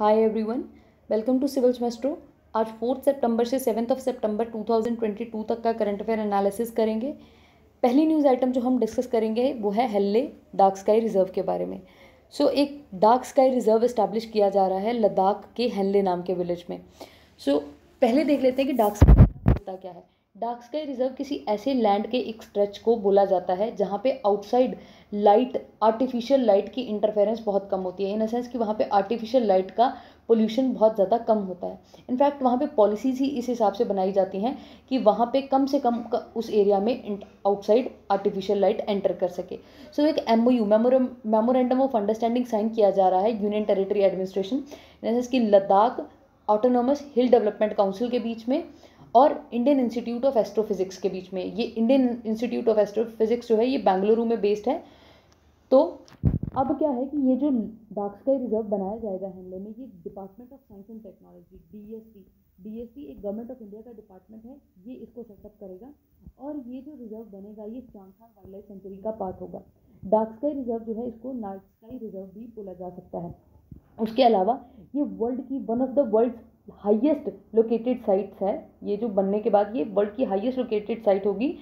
Hi everyone welcome to civils maestro आज fourth सितंबर से सेवन्थ ऑफ सितंबर 2022 तक का करंट अफेयर एनालिसिस करेंगे पहली न्यूज़ आइटम जो हम डिस्कस करेंगे वो है हेल्ले डार्क स्काई रिजर्व के बारे में सो so, एक डार्क स्काई रिजर्व इस्टेब्लिश किया जा रहा है लद्दाख के हेल्ले नाम के विलेज में सो so, पहले देख लेते हैं कि डार्क स्काई होता क्या है डार्क स्काई रिजर्व किसी ऐसे लैंड के एक स्ट्रेच को बोला जाता है जहाँ पे आउटसाइड लाइट आर्टिफिशियल लाइट की इंटरफेरेंस बहुत कम होती है इन सेंस कि वहाँ पे आर्टिफिशियल लाइट का पोल्यूशन बहुत ज़्यादा कम होता है इनफैक्ट वहाँ पे पॉलिसीज़ ही इस हिसाब से बनाई जाती हैं कि वहाँ पे कम से कम उस एरिया में आउटसाइड आर्टिफिशियल लाइट एंटर कर सके सो so, एक M O U memorandum of understanding sign किया जा रहा है union territory administration in sense कि Ladakh autonomous hill development council के बीच में और इंडियन इंस्टीट्यूट ऑफ एस्ट्रोफिज़िक्स के बीच में ये इंडियन इंस्टीट्यूट ऑफ एस्ट्रोफिज़िक्स जो है ये बेंगलुरु में बेस्ड है तो अब क्या है कि ये जो डार्क स्काई रिजर्व बनाया जाएगा हमले में ये department of science and technology S C एक गवर्नमेंट ऑफ इंडिया का डिपार्टमेंट है ये इसको सेटअप करेगा और ये जो रिजर्व बनेगा ये चांगखान वाइल्ड लाइफ सेंचुरी का पार्ट होगा डार्क स्काई रिजर्व जो है इसको नाइट स्काई रिजर्व भी बोला जा सकता है उसके अलावा ये वर्ल्ड की one of the world highest located sites है ये जो बनने के बाद ये वर्ल्ड की हाईएस्ट लोकेटेड साइट होगी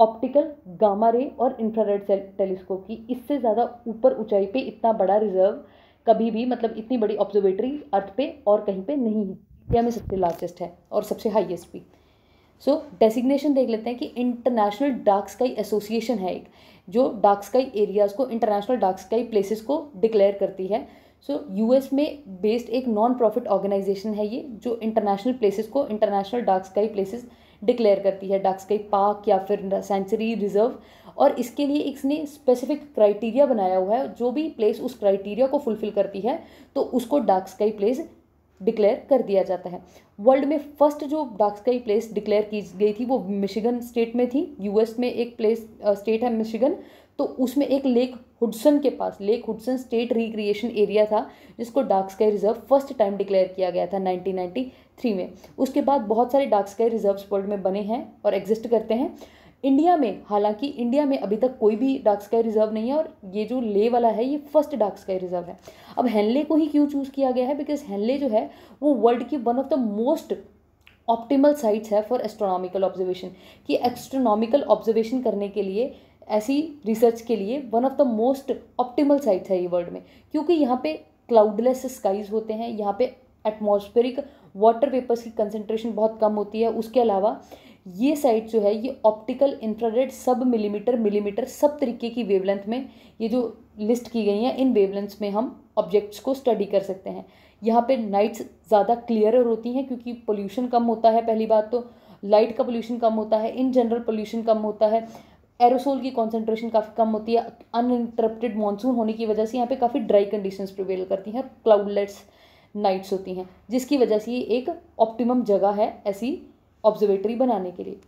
ऑप्टिकल गामा रे और इंफ्रारेड टेलीस्कोप की इससे ज़्यादा ऊपर ऊंचाई पे इतना बड़ा रिजर्व कभी भी मतलब इतनी बड़ी ऑब्जर्वेटरी अर्थ पे और कहीं पे नहीं है इंडिया में सबसे लार्जेस्ट है और सबसे हाईएस्ट भी सो so, डेसिग्नेशन देख लेते हैं कि इंटरनेशनल डार्क स्काई एसोसिएशन है एक जो डार्क स्काई एरियाज़ को इंटरनेशनल डार्क स्काई प्लेसेस को डिक्लेयर करती है सो यू यूएस में बेस्ड एक नॉन प्रॉफिट ऑर्गेनाइजेशन है ये जो इंटरनेशनल प्लेसेस को international dark sky places declare करती है डार्क स्काई पार्क या फिर सेंचुरी रिजर्व और इसके लिए इसने स्पेसिफिक क्राइटेरिया बनाया हुआ है जो भी प्लेस उस क्राइटेरिया को फुलफिल करती है तो उसको डार्क स्काई प्लेस डिक्लेयर कर दिया जाता है वर्ल्ड में फर्स्ट जो डार्क स्काई प्लेस डिक्लेयर की गई थी वो मिशिगन स्टेट में थी यूएस में एक प्लेस स्टेट है मिशिगन तो उसमें एक लेक हुडसन के पास lake Hudson state recreation area था जिसको dark sky reserve first time declare किया गया था 1993 में उसके बाद बहुत सारे डार्क स्काई रिजर्व्स वर्ल्ड में बने हैं और एग्जिस्ट करते हैं इंडिया में हालांकि इंडिया में अभी तक कोई भी डार्क स्काई रिजर्व नहीं है और ये जो ले वाला है ये फर्स्ट डार्क स्काई रिजर्व है अब हेनले को ही क्यों चूज़ किया गया है बिकॉज हेनले जो है वो वर्ल्ड की one of the most optimal sites है फॉर एस्ट्रोनॉमिकल ऑब्जर्वेशन कि एस्ट्रोनॉमिकल ऑब्जर्वेशन करने के लिए ऐसी रिसर्च के लिए one of the most optimal sites है ये वर्ल्ड में क्योंकि यहाँ पे क्लाउडलेस स्काइज होते हैं यहाँ पे एटमॉस्फेरिक वाटर वेपर्स की कंसनट्रेशन बहुत कम होती है उसके अलावा ये साइट जो है ये optical infrared sub millimetre millimetre सब तरीके की वेवलेंथ में ये जो लिस्ट की गई हैं इन वेवलेंथ्स में हम ऑब्जेक्ट्स को स्टडी कर सकते हैं यहाँ पे नाइट्स ज़्यादा क्लियरर होती हैं क्योंकि पोल्यूशन कम होता है पहली बात तो लाइट का पोल्यूशन कम होता है इन जनरल पोल्यूशन कम होता है एरोसोल की कॉन्सेंट्रेशन काफ़ी कम होती है अनइंटरप्टेड मानसून होने की वजह से यहाँ पे काफ़ी ड्राई कंडीशंस प्रिवेल करती हैं क्लाउडलेट्स नाइट्स होती हैं जिसकी वजह से ये एक ऑप्टिमम जगह है ऐसी ऑब्जर्वेटरी बनाने के लिए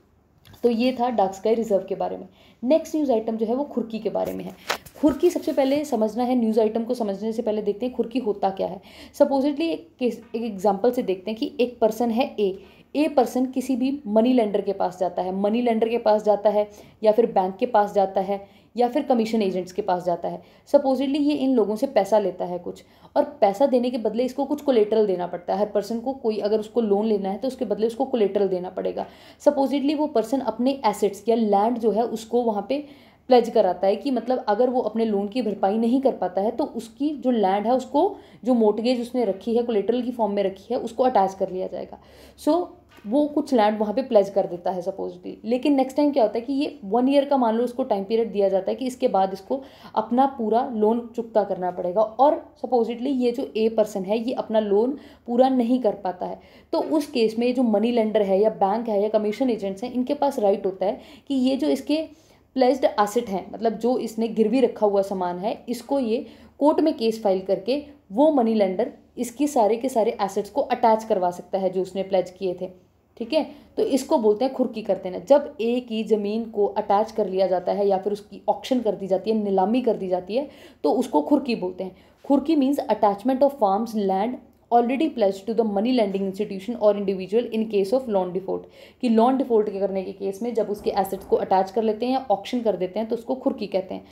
तो ये था डार्क स्काई रिजर्व के बारे में नेक्स्ट न्यूज़ आइटम जो है वो खुरकी के बारे में है खुरकी सबसे पहले समझना है न्यूज़ आइटम को समझने से पहले देखते हैं खुरकी होता क्या है सपोजिटली एक एग्जाम्पल से देखते हैं कि एक पर्सन है ए ए पर्सन किसी भी मनी लेंडर के पास जाता है मनी लेंडर के पास जाता है या फिर बैंक के पास जाता है या फिर कमीशन एजेंट्स के पास जाता है सपोजिटली ये इन लोगों से पैसा लेता है कुछ और पैसा देने के बदले इसको कुछ कोलेटरल देना पड़ता है हर पर्सन को कोई अगर उसको लोन लेना है तो उसके बदले उसको कोलेटरल देना पड़ेगा सपोजिटली वो पर्सन अपने एसेट्स या लैंड जो है उसको वहाँ पे प्लेज कराता है कि मतलब अगर वो अपने लोन की भरपाई नहीं कर पाता है तो उसकी जो लैंड है उसको जो मोटगेज उसने रखी है कोलेटरल की फॉर्म में रखी है उसको अटैच कर लिया जाएगा सो so, वो कुछ लैंड वहाँ पे प्लेज कर देता है सपोजली लेकिन नेक्स्ट टाइम क्या होता है कि ये वन ईयर का मान लो उसको टाइम पीरियड दिया जाता है कि इसके बाद इसको अपना पूरा लोन चुकता करना पड़ेगा और सपोजिटली ये जो ए पर्सन है ये अपना लोन पूरा नहीं कर पाता है तो उस केस में जो मनी लेंडर है या बैंक है या कमीशन एजेंट्स हैं इनके पास राइट होता है कि ये जो इसके प्लेज एसेट हैं मतलब जो इसने गिरवी रखा हुआ सामान है इसको ये कोर्ट में केस फाइल करके वो मनी लेंडर इसकी सारे के सारे एसेट्स को अटैच करवा सकता है जो उसने प्लेज किए थे ठीक है तो इसको बोलते हैं खुरकी करते हैं जब एक ही ज़मीन को अटैच कर लिया जाता है या फिर उसकी ऑक्शन कर दी जाती है नीलामी कर दी जाती है तो उसको खुरकी बोलते हैं khurki means attachment of farms land already place to the money lending institution और individual in case of loan default कि लॉन डिफॉल्ट के करने के केस में जब उसके एसेट्स को अटैच कर लेते हैं ऑक्शन कर देते हैं तो उसको खुरकी कहते हैं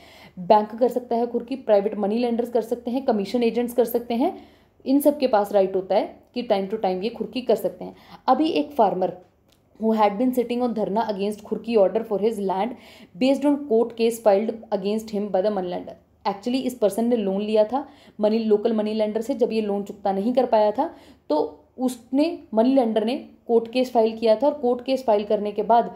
बैंक कर सकता है खुरकी प्राइवेट मनी लैंडर्स कर सकते हैं कमीशन एजेंट्स कर सकते हैं इन सब के पास राइट होता है कि टाइम टू टाइम ये खुरकी कर सकते हैं अभी एक farmer had been sitting on dharna against khurki order for his land based on court case filed against him by the money lender actually इस पर्सन ने लोन लिया था मनी लोकल मनी लैंडर से जब ये लोन चुकता नहीं कर पाया था तो उसने मनी लैंडर ने कोर्ट केस फाइल किया था और कोर्ट केस फाइल करने के बाद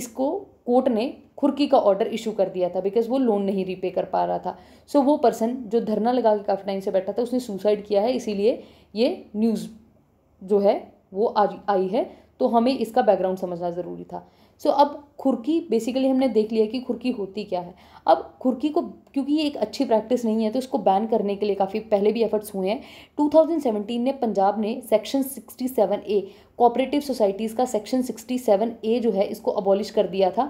इसको कोर्ट ने खुरकी का ऑर्डर इशू कर दिया था बिकॉज वो लोन नहीं रीपे कर पा रहा था सो so, वो पर्सन जो धरना लगा के काफ़ी टाइम से बैठा था उसने सुसाइड किया है इसीलिए ये न्यूज़ जो है वो आज आई है तो हमें इसका बैकग्राउंड समझना ज़रूरी था सो so, अब खुरकी बेसिकली हमने देख लिया कि खुरकी होती क्या है अब खुरकी को क्योंकि ये एक अच्छी प्रैक्टिस नहीं है तो इसको बैन करने के लिए काफ़ी पहले भी एफर्ट्स हुए हैं 2017 ने पंजाब ने सेक्शन 67 ए कोऑपरेटिव सोसाइटीज़ का सेक्शन सिक्सटी सेवन ए जो है इसको अबॉलिश कर दिया था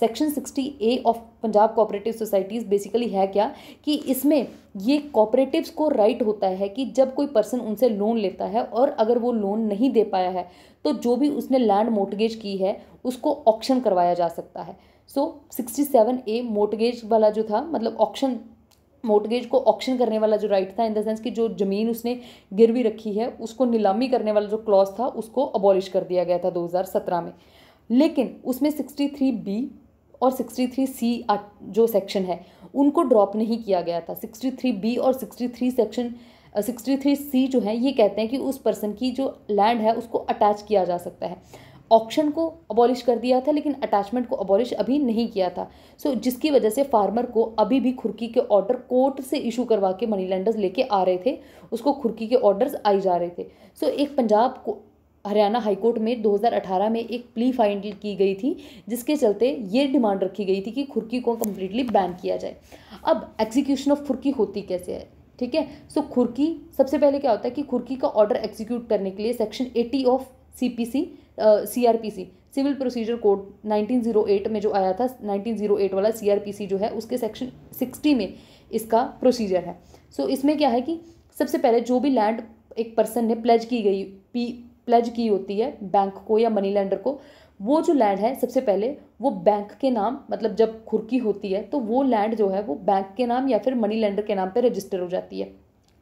section sixty A of Punjab cooperative societies basically है क्या कि इसमें ये कोऑपरेटिव्स को राइट होता है कि जब कोई पर्सन उनसे लोन लेता है और अगर वो लोन नहीं दे पाया है तो जो भी उसने लैंड मोटगेज की है उसको ऑक्शन करवाया जा सकता है so sixty seven A mortgage वाला जो था मतलब ऑक्शन मोटगेज को ऑक्शन करने वाला जो राइट था इन द सेंस कि जो ज़मीन उसने गिरवी रखी है उसको नीलामी करने वाला जो क्लॉज था उसको अबॉलिश कर दिया गया था 2017 में लेकिन उसमें 63 बी और 63 सी जो सेक्शन है उनको ड्रॉप नहीं किया गया था 63 बी और 63 सेक्शन 63 सी जो है ये कहते हैं कि उस पर्सन की जो लैंड है उसको अटैच किया जा सकता है ऑप्शन को अबॉलिश कर दिया था लेकिन अटैचमेंट को अबॉलिश अभी नहीं किया था सो so, जिसकी वजह से फार्मर को अभी भी खुरकी के ऑर्डर कोर्ट से इशू करवा के मनी लैंडर्स लेके आ रहे थे उसको खुरकी के ऑर्डर्स आई जा रहे थे सो so, एक पंजाब को हरियाणा हाईकोर्ट में 2018 में एक प्ली फाइनल की गई थी जिसके चलते ये डिमांड रखी गई थी कि खुरकी को कम्प्लीटली बैन किया जाए अब एग्जीक्यूशन ऑफ खुरकी होती कैसे है ठीक है सो खुरकी सबसे पहले क्या होता है कि खुरकी का ऑर्डर एग्जीक्यूट करने के लिए section 80 of CPC CrPC civil procedure code 1908 में जो आया था 1908 वाला सीआरपीसी जो है उसके सेक्शन 60 में इसका प्रोसीजर है सो so, इसमें क्या है कि सबसे पहले जो भी लैंड एक पर्सन ने प्लेज की गई पी प्लेज की होती है बैंक को या मनी लैंडर को वो जो लैंड है सबसे पहले वो बैंक के नाम मतलब जब खुरकी होती है तो वो लैंड जो है वो बैंक के नाम या फिर मनी लैंडर के नाम पे रजिस्टर हो जाती है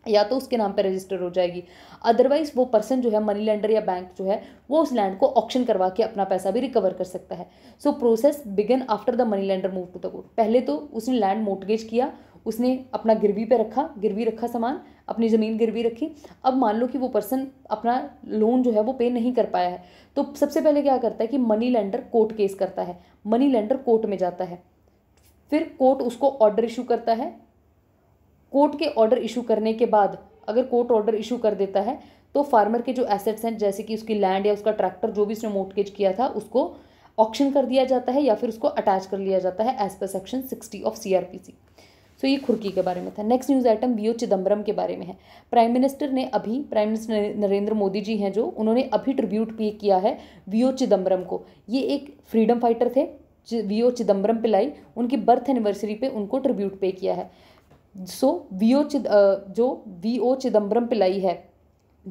या तो उसके नाम पर रजिस्टर हो जाएगी अदरवाइज वो पर्सन जो है मनी लेंडर या बैंक जो है वो उस लैंड को ऑप्शन करवा के अपना पैसा भी रिकवर कर सकता है so process began after the money lender move to the court पहले तो उसने लैंड मोटगेज किया उसने अपना गिरवी पे रखा गिरवी रखा सामान अपनी ज़मीन गिरवी रखी अब मान लो कि वो पर्सन अपना लोन जो है वो पे नहीं कर पाया है तो सबसे पहले क्या करता है कि मनी लेंडर कोर्ट केस करता है मनी लेंडर कोर्ट में जाता है फिर कोर्ट उसको ऑर्डर इशू करता है कोर्ट के ऑर्डर इशू करने के बाद अगर कोर्ट ऑर्डर इशू कर देता है तो फार्मर के जो एसेट्स हैं जैसे कि उसकी लैंड या उसका ट्रैक्टर जो भी उसने मोटकेज किया था उसको ऑक्शन कर दिया जाता है या फिर उसको अटैच कर लिया जाता है एज पर section sixty of C R P C so ये खुर्की के बारे में था next news item V O Chidambaram के बारे में है प्राइम मिनिस्टर ने अभी प्राइम मिनिस्टर नरेंद्र मोदी जी हैं जो उन्होंने अभी ट्रिब्यूट पे किया है वी ओ चिदम्बरम को ये एक फ्रीडम फाइटर थे वी ओ चिदम्बरम लाई उनकी बर्थ एनिवर्सरी पे उनको ट्रिब्यूट पे किया है सो वी ओ चिद जो वी ओ चिदम्बरम पिलाई है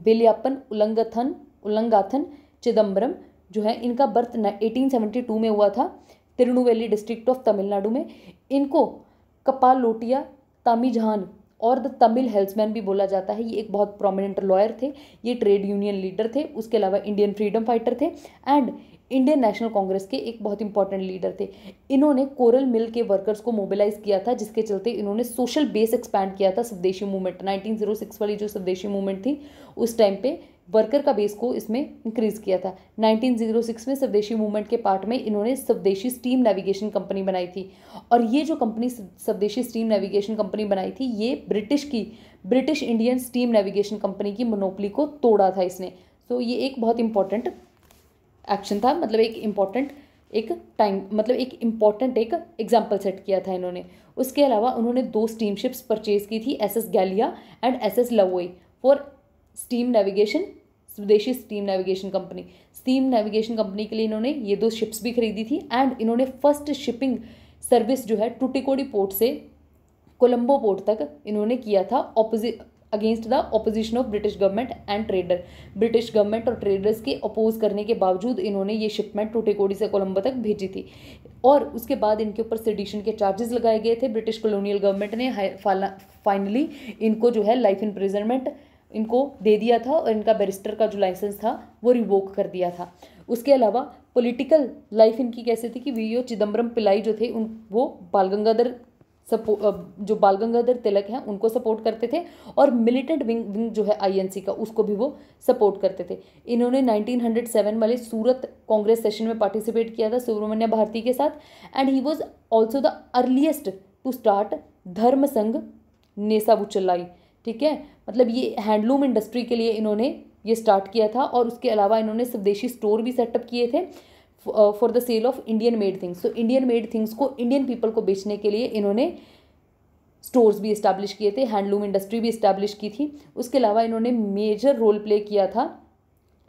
बेलियापन उलंगथन उलंगाथन चिदम्बरम जो है इनका बर्थ एटीन सेवेंटी टू में हुआ था तिरुनुवेली डिस्ट्रिक्ट ऑफ तमिलनाडु में इनको कपाल लोटिया तामीजहान और द तमिल हेल्समैन भी बोला जाता है ये एक बहुत प्रोमिनेंट लॉयर थे ये ट्रेड यूनियन लीडर थे उसके अलावा इंडियन फ्रीडम फाइटर थे एंड इंडियन नेशनल कांग्रेस के एक बहुत इंपॉर्टेंट लीडर थे इन्होंने कोरल मिल के वर्कर्स को मोबिलाइज किया था जिसके चलते इन्होंने सोशल बेस एक्सपैंड किया था स्वदेशी मूवमेंट 1906 वाली जो स्वदेशी मूवमेंट थी उस टाइम पे वर्कर का बेस को इसमें इंक्रीज किया था 1906 में स्वदेशी मूवमेंट के पार्ट में इन्होंने स्वदेशी स्टीम नेविगेशन कंपनी बनाई थी और ये जो कंपनी स्वदेशी स्टीम नेविगेशन कंपनी बनाई थी ये ब्रिटिश की British Indian steam navigation company की मोनोपली को तोड़ा था इसने तो so, ये एक बहुत इंपॉर्टेंट एक्शन था मतलब एक इम्पॉर्टेंट एक टाइम मतलब एक इम्पॉर्टेंट एक एग्जाम्पल सेट किया था इन्होंने उसके अलावा उन्होंने दो स्टीमशिप्स परचेज की थी S S Gallia and S S Lawoe for steam navigation Swadeshi steam navigation company steam navigation company के लिए इन्होंने ये दो शिप्स भी खरीदी थी एंड इन्होंने फर्स्ट शिपिंग सर्विस जो है टूटिकोडी पोर्ट से कोलंबो पोर्ट तक इन्होंने किया था opposite against the opposition of British government and trader British government और ट्रेडर्स के अपोज करने के बावजूद इन्होंने ये शिपमेंट टूटेकोडी से कोलंबो तक भेजी थी और उसके बाद इनके ऊपर सेडिशन के चार्जेस लगाए गए थे ब्रिटिश कॉलोनियल गवर्नमेंट ने फाइनली इनको जो है लाइफ इम्प्रिजनमेंट इनको दे दिया था और इनका बैरिस्टर का जो लाइसेंस था वो रिवोक कर दिया था उसके अलावा पॉलिटिकल लाइफ इनकी कैसे थी कि वी ओ चिदम्बरम पिलाई जो थे उन वो बाल गंगाधर सपो जो बाल गंगाधर तिलक हैं उनको सपोर्ट करते थे और मिलिटेंट विंग विंग जो है आईएनसी का उसको भी वो सपोर्ट करते थे इन्होंने 1907 वाले सूरत कांग्रेस सेशन में पार्टिसिपेट किया था सुब्रमण्य भारती के साथ and he was also the earliest to start Dharma Sangha बुचलाई ठीक है मतलब ये हैंडलूम इंडस्ट्री के लिए इन्होंने ये स्टार्ट किया था और उसके अलावा इन्होंने स्वदेशी स्टोर भी सेटअप किए थे for the sale of Indian made things तो इंडियन मेड थिंग्स को इंडियन पीपल को बेचने के लिए इन्होंने स्टोर्स भी इस्टेब्लिश किए थे हैंडलूम इंडस्ट्री भी इस्टेब्लिश की थी उसके अलावा इन्होंने मेजर रोल प्ले किया था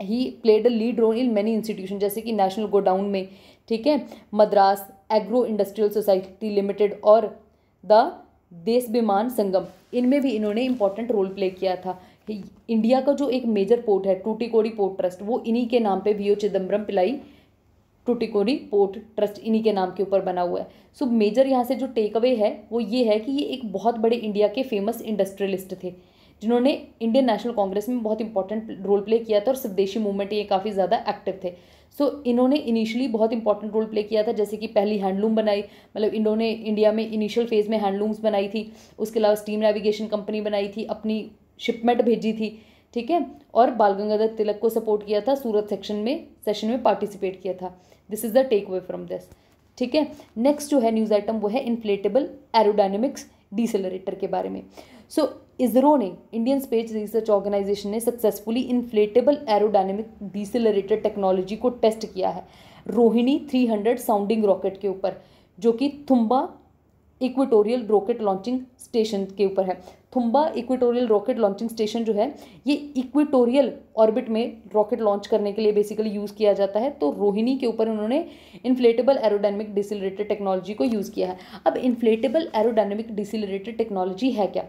he played a lead role in many institution जैसे कि नेशनल गोडाउन में ठीक है Madras agro industrial society limited और द देश विमान संगम इनमें भी इन्होंने इंपॉर्टेंट रोल प्ले किया था इंडिया का जो एक मेजर पोर्ट है टूटीकोडी पोर्ट ट्रस्ट वो इन्हीं के नाम पे वी ओ चिदम्बरम पिलाई टुटिकोरी पोर्ट ट्रस्ट इन्हीं के नाम के ऊपर बना हुआ है सो so, मेजर यहाँ से जो टेक अवे है वो ये है कि ये एक बहुत बड़े इंडिया के फेमस इंडस्ट्रियलिस्ट थे जिन्होंने इंडियन नेशनल कांग्रेस में बहुत इंपॉर्टेंट रोल प्ले किया था और स्वदेशी मूवमेंट ये काफ़ी ज़्यादा एक्टिव थे सो so, इन्होंने इनिशियली बहुत इंपॉर्टेंट रोल प्ले किया था जैसे कि पहली हैंडलूम बनाई मतलब इन्होंने इंडिया में इनिशियल फेज़ में हैंडलूम्स बनाई थी उसके अलावा स्टीम नेविगेशन कंपनी बनाई थी अपनी शिपमेंट भेजी थी ठीक है और बाल गंगाधर तिलक को सपोर्ट किया था सूरत सेक्शन में सेशन में पार्टिसिपेट किया था this is the takeaway from this ठीक है नेक्स्ट जो है न्यूज़ आइटम वो है इन्फ्लेटेबल एरोडाइनमिक्स डीसेलरेटर के बारे में सो so, इसरो ने इंडियन स्पेस रिसर्च ऑर्गेनाइजेशन ने successfully inflatable aerodynamic decelerator technology को टेस्ट किया है रोहिणी 300 साउंडिंग रॉकेट के ऊपर जो कि Thumba equatorial rocket launching station के ऊपर है Thumba equatorial rocket launching station जो है ये इक्वेटोरियल ऑर्बिट में रॉकेट लॉन्च करने के लिए बेसिकली यूज़ किया जाता है तो रोहिणी के ऊपर उन्होंने इन्फ्लेटेबल एरोडाइनमिक डिसिलरेटेड टेक्नोलॉजी को यूज़ किया है अब इन्फ्लेटेबल एरोडाइनमिक डिसिलरेटेड टेक्नोलॉजी है क्या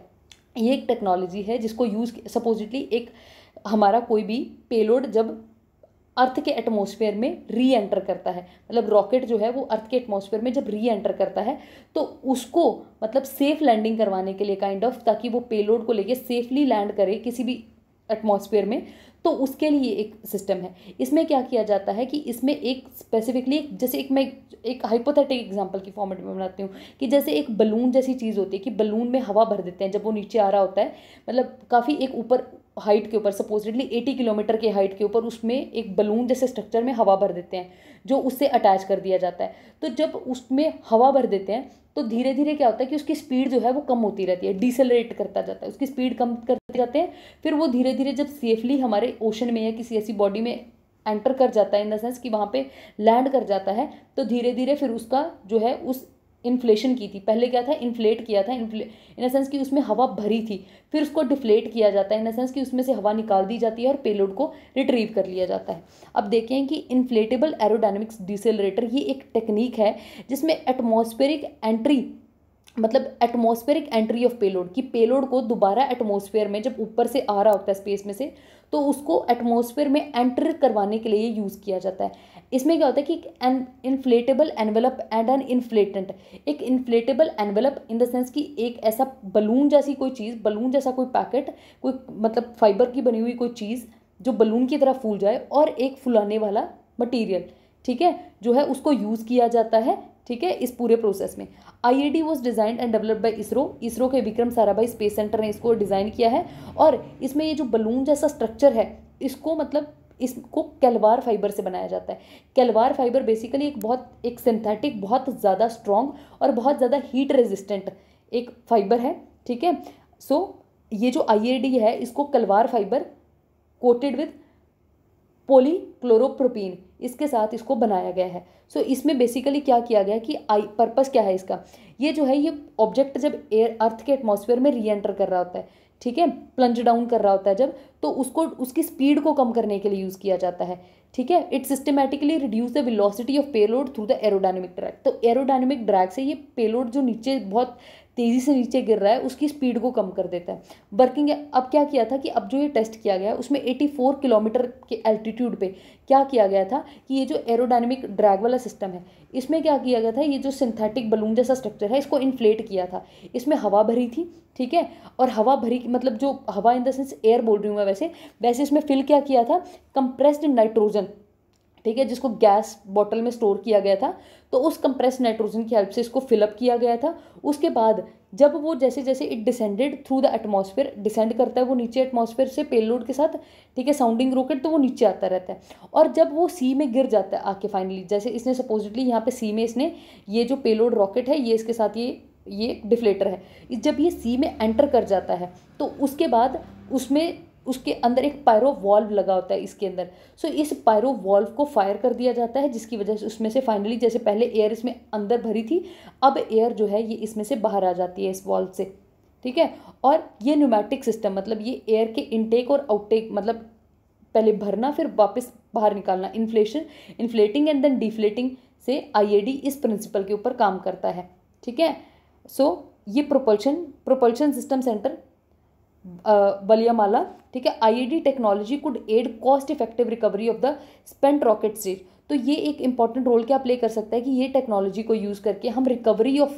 ये एक टेक्नोलॉजी है जिसको यूज़ सपोजिटली एक हमारा कोई भी पेलोड जब अर्थ के एटमोसफेयर में री एंटर करता है मतलब रॉकेट जो है वो अर्थ के एटमोसफेयर में जब री एंटर करता है तो उसको मतलब सेफ लैंडिंग करवाने के लिए काइंड kind ऑफ of, ताकि वो पेलोड को लेके सेफली लैंड करे किसी भी एटमॉस्फेयर में तो उसके लिए एक सिस्टम है इसमें क्या किया जाता है कि इसमें एक स्पेसिफिकली जैसे एक मैं एक हाइपोथेटिक एग्जांपल की फॉर्मेट में बनाती हूँ कि जैसे एक बलून जैसी चीज़ होती है कि बलून में हवा भर देते हैं जब वो नीचे आ रहा होता है मतलब काफ़ी एक ऊपर हाइट के ऊपर सपोजिटली एटी किलोमीटर के हाइट के ऊपर उसमें एक बलून जैसे स्ट्रक्चर में हवा भर देते हैं जो उससे अटैच कर दिया जाता है तो जब उसमें हवा भर देते हैं तो धीरे धीरे क्या होता है कि उसकी स्पीड जो है वो कम होती रहती है डिसलरेट करता जाता है उसकी स्पीड कम करते जाते हैं फिर वो धीरे धीरे जब सेफली हमारे ओशन में या किसी ऐसी बॉडी में एंटर कर जाता है इन द सेंस कि वहाँ पे लैंड कर जाता है तो धीरे धीरे फिर उसका जो है उस इन्फ्लेशन की थी पहले क्या था इन्फ्लेट किया था इन द सेंस कि उसमें हवा भरी थी फिर उसको डिफ्लेट किया जाता है इन द सेंस कि उसमें से हवा निकाल दी जाती है और पेलोड को रिट्रीव कर लिया जाता है अब देखें कि इन्फ्लेटेबल एरोडाइनमिक्स डिसेलरेटर ये एक टेक्निक है जिसमें एटमोस्फेरिक एंट्री मतलब एटमोस्फेरिक एंट्री ऑफ पेलोड कि पेलोड को दोबारा एटमोसफेयर में जब ऊपर से आ रहा होता है स्पेस में से तो उसको एटमोसफेयर में एंटर करवाने के लिए यूज़ किया जाता है इसमें क्या होता है कि an inflatable envelope and an inflatant एक inflatable envelope in the sense कि एक ऐसा बलून जैसी कोई चीज़ बलून जैसा कोई पैकेट कोई मतलब फाइबर की बनी हुई कोई चीज़ जो बलून की तरह फूल जाए और एक फुलाने वाला मटीरियल ठीक है जो है उसको यूज़ किया जाता है ठीक है इस पूरे प्रोसेस में I E D was design and developed by ISRO ISRO के विक्रम साराभाई स्पेस सेंटर ने इसको डिज़ाइन किया है और इसमें ये जो बलून जैसा स्ट्रक्चर है इसको मतलब इसको कैलवार फाइबर से बनाया जाता है कैलवार फाइबर बेसिकली एक बहुत एक सिंथेटिक बहुत ज़्यादा स्ट्रॉन्ग और बहुत ज़्यादा हीट रेजिस्टेंट एक फाइबर है ठीक है सो so, ये जो आई है इसको Kevlar fibre coated with polychloroprene इसके साथ इसको बनाया गया है सो so, इसमें बेसिकली क्या किया गया कि आई पर्पज़ क्या है इसका ये जो है ये ऑब्जेक्ट जब एयर अर्थ के एटमॉस्फेयर में रीएंटर कर रहा होता है ठीक है प्लंज डाउन कर रहा होता है जब तो उसको उसकी स्पीड को कम करने के लिए यूज़ किया जाता है ठीक है it systematically reduce the velocity of payload through the aerodynamic drag तो एरोडाइनमिक ड्रैग से ये पेलोड जो नीचे बहुत तेज़ी से नीचे गिर रहा है उसकी स्पीड को कम कर देता है वर्किंग अब क्या किया था कि अब जो ये टेस्ट किया गया उसमें 84 किलोमीटर के एल्टीट्यूड पे क्या किया गया था कि ये जो एरोडायनेमिक ड्रैग वाला सिस्टम है इसमें क्या किया गया था ये जो सिंथेटिक बलून जैसा स्ट्रक्चर है इसको इन्फ्लेट किया था इसमें हवा भरी थी ठीक है और हवा भरी मतलब जो हवा इन द सेंस एयर बोल रही हूँ मैं वैसे वैसे इसमें फिल क्या किया था कंप्रेस्ड नाइट्रोजन ठीक है जिसको गैस बॉटल में स्टोर किया गया था तो उस कंप्रेस नाइट्रोजन की हेल्प से इसको फिलअप किया गया था उसके बाद जब वो जैसे जैसे it descended through the atmosphere descend करता है वो नीचे एटमॉस्फेयर से पेलोड के साथ ठीक है साउंडिंग रॉकेट तो वो नीचे आता रहता है और जब वो सी में गिर जाता है आके फाइनली जैसे इसने सपोजिटली यहाँ पे सी में इसने ये जो पेलोड रॉकेट है ये इसके साथ ये ये डिफ्लेटर है जब ये सी में एंटर कर जाता है तो उसके बाद उसमें उसके अंदर एक पायरो वॉल्व लगा होता है इसके अंदर सो so, इस पायरो वॉल्व को फायर कर दिया जाता है जिसकी वजह से उसमें से फाइनली जैसे पहले एयर इसमें अंदर भरी थी अब एयर जो है ये इसमें से बाहर आ जाती है इस वॉल्व से ठीक है और ये न्यूमेटिक सिस्टम मतलब ये एयर के इनटेक और आउटटेक मतलब पहले भरना फिर वापस बाहर निकालना inflation inflating and then deflating से आई इस प्रिंसिपल के ऊपर काम करता है ठीक है सो so, ये propulsion propulsion system centre Valiamala ठीक है IED technology could aid cost effective recovery of the spent rocket stage तो ये एक इंपॉर्टेंट रोल क्या प्ले कर सकता है कि ये टेक्नोलॉजी को यूज़ करके हम रिकवरी ऑफ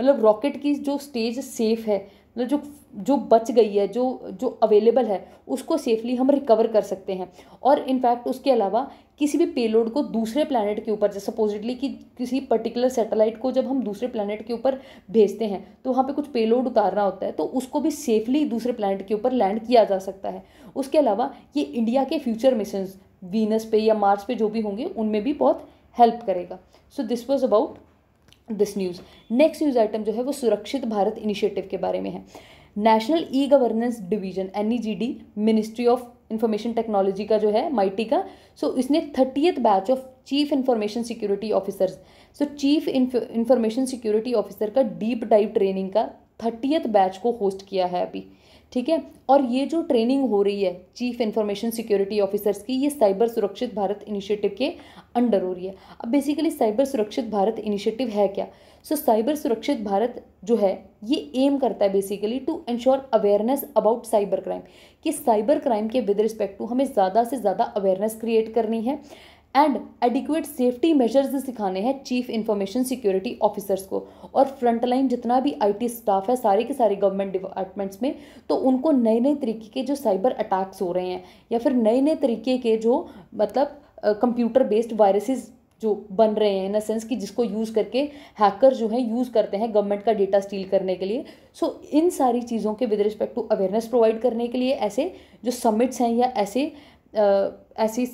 मतलब रॉकेट की जो स्टेज सेफ है मतलब जो जो बच गई है जो जो अवेलेबल है उसको सेफली हम रिकवर कर सकते हैं और इनफैक्ट उसके अलावा किसी भी पेलोड को दूसरे प्लानट के ऊपर जैसे सपोजिटली कि किसी पर्टिकुलर सैटेलाइट को जब हम दूसरे प्लानट के ऊपर भेजते हैं तो वहाँ पे कुछ पेलोड उतारना होता है तो उसको भी सेफली दूसरे प्लानट के ऊपर लैंड किया जा सकता है उसके अलावा ये इंडिया के फ्यूचर मिशन वीनस पे या मार्स पे जो भी होंगे उनमें भी बहुत हेल्प करेगा so this was about this news next news item जो है वो सुरक्षित भारत इनिशिएटिव के बारे में है national e governance division an ministry of information technology का जो है माइटी का सो so, इसने thirtieth batch of chief information security officers so chief information security officer का डीप डाइव ट्रेनिंग का थर्टीएथ बैच को होस्ट किया है अभी ठीक है और ये जो ट्रेनिंग हो रही है चीफ इन्फॉर्मेशन सिक्योरिटी ऑफिसर्स की ये साइबर सुरक्षित भारत इनिशिएटिव के अंडर हो रही है अब basically cyber Surakshit Bharat initiative है क्या सो साइबर सुरक्षित भारत जो है ये एम करता है basically to ensure awareness about cyber crime कि साइबर क्राइम के विद रिस्पेक्ट टू हमें ज़्यादा से ज़्यादा अवेयरनेस क्रिएट करनी है एंड एडिक्वेट सेफ्टी मेजर्स सिखाने हैं चीफ इंफॉर्मेशन सिक्योरिटी ऑफिसर्स को और फ्रंट लाइन जितना भी आईटी स्टाफ है सारे के सारे गवर्नमेंट डिपार्टमेंट्स में तो उनको नए नए तरीके के जो साइबर अटैक्स हो रहे हैं या फिर नए नए तरीके के जो मतलब कंप्यूटर बेस्ड वायरसेस जो बन रहे हैं इन अ सेंस कि जिसको यूज़ करके हैकर जो है यूज़ करते हैं गवर्नमेंट का डेटा स्टील करने के लिए सो so, इन सारी चीज़ों के with respect to awareness provide करने के लिए ऐसे जो समिट्स हैं या ऐसे आ, ऐसी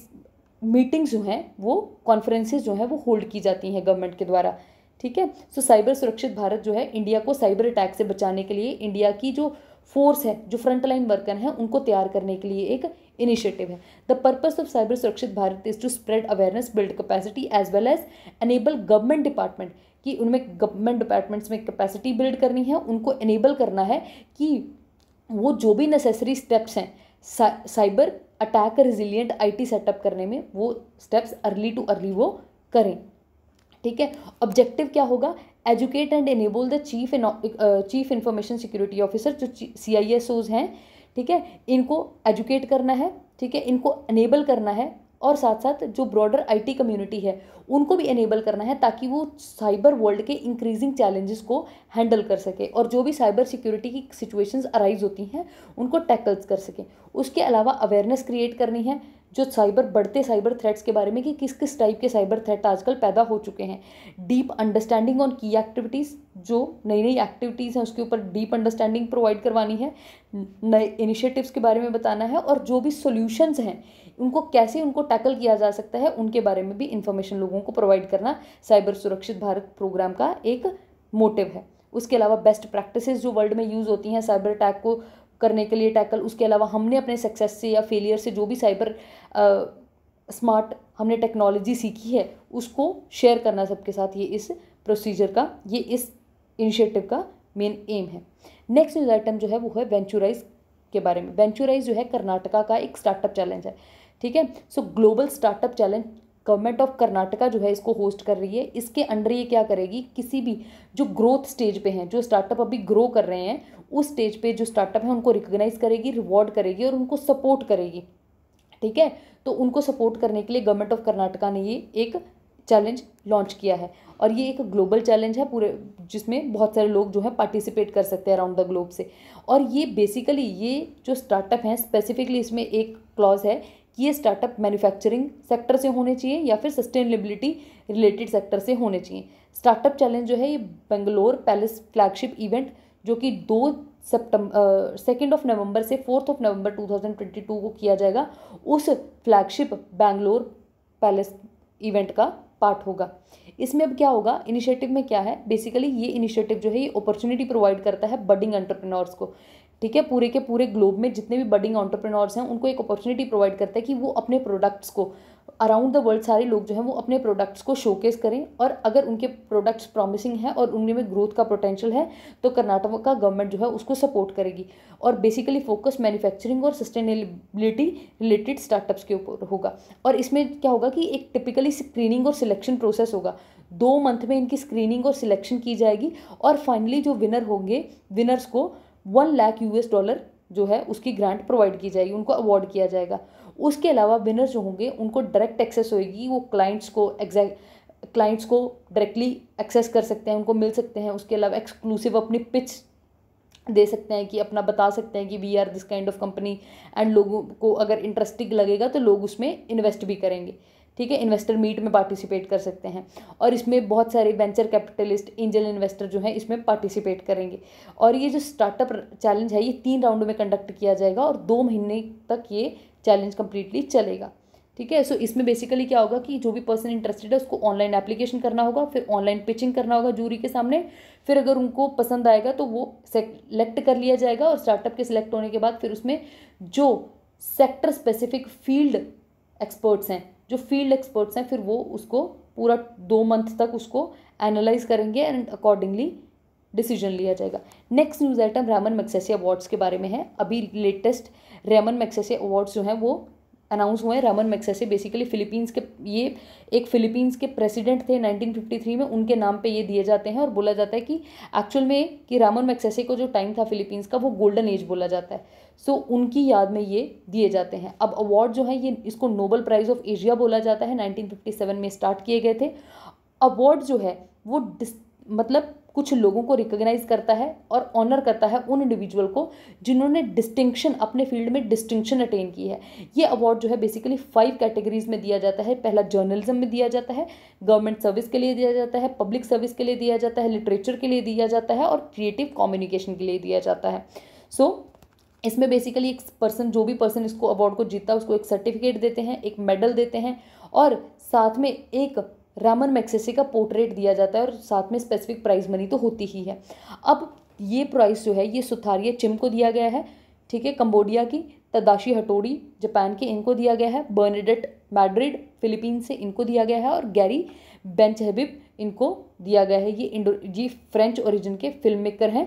मीटिंग्स जो हैं वो कॉन्फ्रेंसेज जो हैं वो होल्ड की जाती हैं गवर्नमेंट के द्वारा ठीक है सो साइबर सुरक्षित भारत जो है इंडिया को साइबर अटैक से बचाने के लिए इंडिया की जो फोर्स है जो फ्रंट लाइन वर्कर हैं उनको तैयार करने के लिए एक इनिशिएटिव है the purpose of cyber Surakshit Bharat is to spread awareness build capacity as well as enable government department कि उनमें गवर्नमेंट डिपार्टमेंट्स में कैपेसिटी बिल्ड करनी है उनको इनेबल करना है कि वो जो भी नेसेसरी स्टेप्स हैं cyber attack resilient IT setup करने में वो स्टेप्स अर्ली टू अर्ली वो करें ठीक है ऑब्जेक्टिव क्या होगा educate and enable the chief chief information security officer जो सी आई एस ओज हैं ठीक है इनको एजुकेट करना है ठीक है इनको एनेबल करना है और साथ साथ जो ब्रॉडर आईटी कम्युनिटी है उनको भी एनेबल करना है ताकि वो साइबर वर्ल्ड के इंक्रीजिंग चैलेंजेस को हैंडल कर सके और जो भी साइबर सिक्योरिटी की सिचुएशंस अराइज होती हैं उनको टैकल्स कर सकें उसके अलावा अवेयरनेस क्रिएट करनी है जो साइबर बढ़ते साइबर थ्रेट्स के बारे में कि किस किस टाइप के साइबर थ्रेट आजकल पैदा हो चुके हैं डीप अंडरस्टैंडिंग ऑन की एक्टिविटीज़ जो नई नई एक्टिविटीज़ हैं उसके ऊपर डीप अंडरस्टैंडिंग प्रोवाइड करवानी है नए इनिशिएटिव्स के बारे में बताना है और जो भी सॉल्यूशंस हैं उनको कैसे उनको टैकल किया जा सकता है उनके बारे में भी इंफॉर्मेशन लोगों को प्रोवाइड करना साइबर सुरक्षित भारत प्रोग्राम का एक मोटिव है उसके अलावा बेस्ट प्रैक्टिसेस जो वर्ल्ड में यूज़ होती हैं साइबर अटैक को करने के लिए टैकल उसके अलावा हमने अपने सक्सेस से या फेलियर से जो भी साइबर स्मार्ट हमने टेक्नोलॉजी सीखी है उसको शेयर करना सबके साथ ये इस प्रोसीजर का ये इस इनिशिएटिव का मेन एम है नेक्स्ट न्यूज़ आइटम जो है वो है वेंचुराइज के बारे में वेंचुराइज जो है कर्नाटका का एक स्टार्टअप चैलेंज है ठीक है so global startup challenge government of Karnataka जो है इसको होस्ट कर रही है इसके अंडर ये क्या करेगी किसी भी जो ग्रोथ स्टेज पे हैं जो स्टार्टअप अभी ग्रो कर रहे हैं उस स्टेज पे जो स्टार्टअप है उनको रिकोगनाइज़ करेगी रिवॉर्ड करेगी और उनको सपोर्ट करेगी ठीक है तो उनको सपोर्ट करने के लिए गवर्नमेंट ऑफ कर्नाटका ने ये एक चैलेंज लॉन्च किया है और ये एक ग्लोबल चैलेंज है पूरे जिसमें बहुत सारे लोग जो है पार्टिसिपेट कर सकते हैं अराउंड द ग्लोब से और ये बेसिकली ये जो स्टार्टअप हैं स्पेसिफिकली इसमें एक क्लॉज है कि ये स्टार्टअप मैन्युफैक्चरिंग सेक्टर से होने चाहिए या फिर सस्टेनेबिलिटी रिलेटेड सेक्टर से होने चाहिए स्टार्टअप चैलेंज जो है ये बेंगलोर पैलेस फ्लैगशिप इवेंट जो कि दो सेप्टम्बर सेकेंड ऑफ नवंबर से फोर्थ ऑफ नवंबर 2022 को किया जाएगा उस फ्लैगशिप बेंगलोर पैलेस इवेंट का पार्ट होगा इसमें अब क्या होगा इनिशिएटिव में क्या है बेसिकली ये इनिशिएटिव जो है ये अपॉर्चुनिटी प्रोवाइड करता है बडिंग एंटरप्रेन्योर्स को ठीक है पूरे के पूरे ग्लोब में जितने भी बडिंग ऑन्टरप्रेनोर्स हैं उनको एक अपॉर्चुनिटी प्रोवाइड करता है कि वो अपने प्रोडक्ट्स को अराउंड द वर्ल्ड सारे लोग जो हैं वो अपने प्रोडक्ट्स को शोकेस करें और अगर उनके प्रोडक्ट्स प्रॉमिसिंग हैं और उनमें ग्रोथ का पोटेंशियल है तो कर्नाटक का गवर्नमेंट जो है उसको सपोर्ट करेगी और बेसिकली फोकस मैन्युफैक्चरिंग और सस्टेनेबिलिटी रिलेटेड स्टार्टअप्स के ऊपर होगा और इसमें क्या होगा कि एक टिपिकली स्क्रीनिंग और सिलेक्शन प्रोसेस होगा दो मंथ में इनकी स्क्रीनिंग और सिलेक्शन की जाएगी और फाइनली जो विनर होंगे विनर्स को वन लाख यूएस डॉलर जो है उसकी ग्रांट प्रोवाइड की जाएगी उनको अवार्ड किया जाएगा उसके अलावा विनर जो होंगे उनको डायरेक्ट एक्सेस होएगी वो क्लाइंट्स को एग्जैक्ट क्लाइंट्स को डायरेक्टली एक्सेस कर सकते हैं उनको मिल सकते हैं उसके अलावा एक्सक्लूसिव अपनी पिच दे सकते हैं कि अपना बता सकते हैं कि we are this kind of company and लोगों को अगर इंटरेस्टिंग लगेगा तो लोग उसमें इन्वेस्ट भी करेंगे ठीक है इन्वेस्टर मीट में पार्टिसिपेट कर सकते हैं और इसमें बहुत सारे वेंचर कैपिटलिस्ट एंजल इन्वेस्टर जो हैं इसमें पार्टिसिपेट करेंगे और ये जो स्टार्टअप चैलेंज है ये तीन राउंड में कंडक्ट किया जाएगा और दो महीने तक ये चैलेंज कम्प्लीटली चलेगा ठीक है सो इसमें बेसिकली क्या होगा कि जो भी पर्सन इंटरेस्टेड है उसको ऑनलाइन एप्लीकेशन करना होगा फिर ऑनलाइन पिचिंग करना होगा जूरी के सामने फिर अगर उनको पसंद आएगा तो वो सेलेक्ट कर लिया जाएगा और स्टार्टअप के सिलेक्ट होने के बाद फिर उसमें जो सेक्टर स्पेसिफिक फील्ड एक्सपर्ट्स हैं जो फील्ड एक्सपर्ट्स हैं फिर वो उसको पूरा दो मंथ तक उसको एनालाइज करेंगे एंड अकॉर्डिंगली डिसीजन लिया जाएगा next news item Ramon Magsaysay awards के बारे में है अभी लेटेस्ट रेमन मैक्सेसी अवार्ड्स जो हैं वो अनाउंस हुए हैं रमन मैक्सेसे बेसिकली फिलीपींस के ये एक फिलीपींस के प्रेसिडेंट थे 1953 में उनके नाम पे ये दिए जाते हैं और बोला जाता है कि एक्चुअल में कि रामन मैक्सेसे को जो टाइम था फिलीपींस का वो गोल्डन एज बोला जाता है सो so, उनकी याद में ये दिए जाते हैं अब अवार्ड जो है ये इसको नोबल प्राइज़ ऑफ एशिया बोला जाता है नाइनटीन में स्टार्ट किए गए थे अवार्ड जो है वो मतलब कुछ लोगों को रिकोगनाइज़ करता है और ऑनर करता है उन इंडिविजुअल को जिन्होंने डिस्टिंक्शन अपने फील्ड में डिस्टिंक्शन अटेन की है ये अवार्ड जो है बेसिकली फाइव कैटेगरीज में दिया जाता है पहला जर्नलिज्म में दिया जाता है गवर्नमेंट सर्विस के लिए दिया जाता है पब्लिक सर्विस के लिए दिया जाता है लिटरेचर के लिए दिया जाता है और क्रिएटिव कम्युनिकेशन के लिए दिया जाता है सो so, इसमें बेसिकली एक पर्सन जो भी पर्सन इसको अवार्ड को जीतता है उसको एक सर्टिफिकेट देते हैं एक मेडल देते हैं और साथ में एक रामन मैक्सेसे का पोर्ट्रेट दिया जाता है और साथ में स्पेसिफिक प्राइज मनी तो होती ही है अब ये प्राइस जो है ये सुथारिया चिम को दिया गया है ठीक है कम्बोडिया की तदाशी हटोड़ी जापान के इनको दिया गया है बर्नेडेट मैड्रिड फिलीपींस से इनको दिया गया है और गैरी बेंच बेंचहबिब इनको दिया गया है ये इंडो जी फ्रेंच ओरिजिन के फिल्म मेकर हैं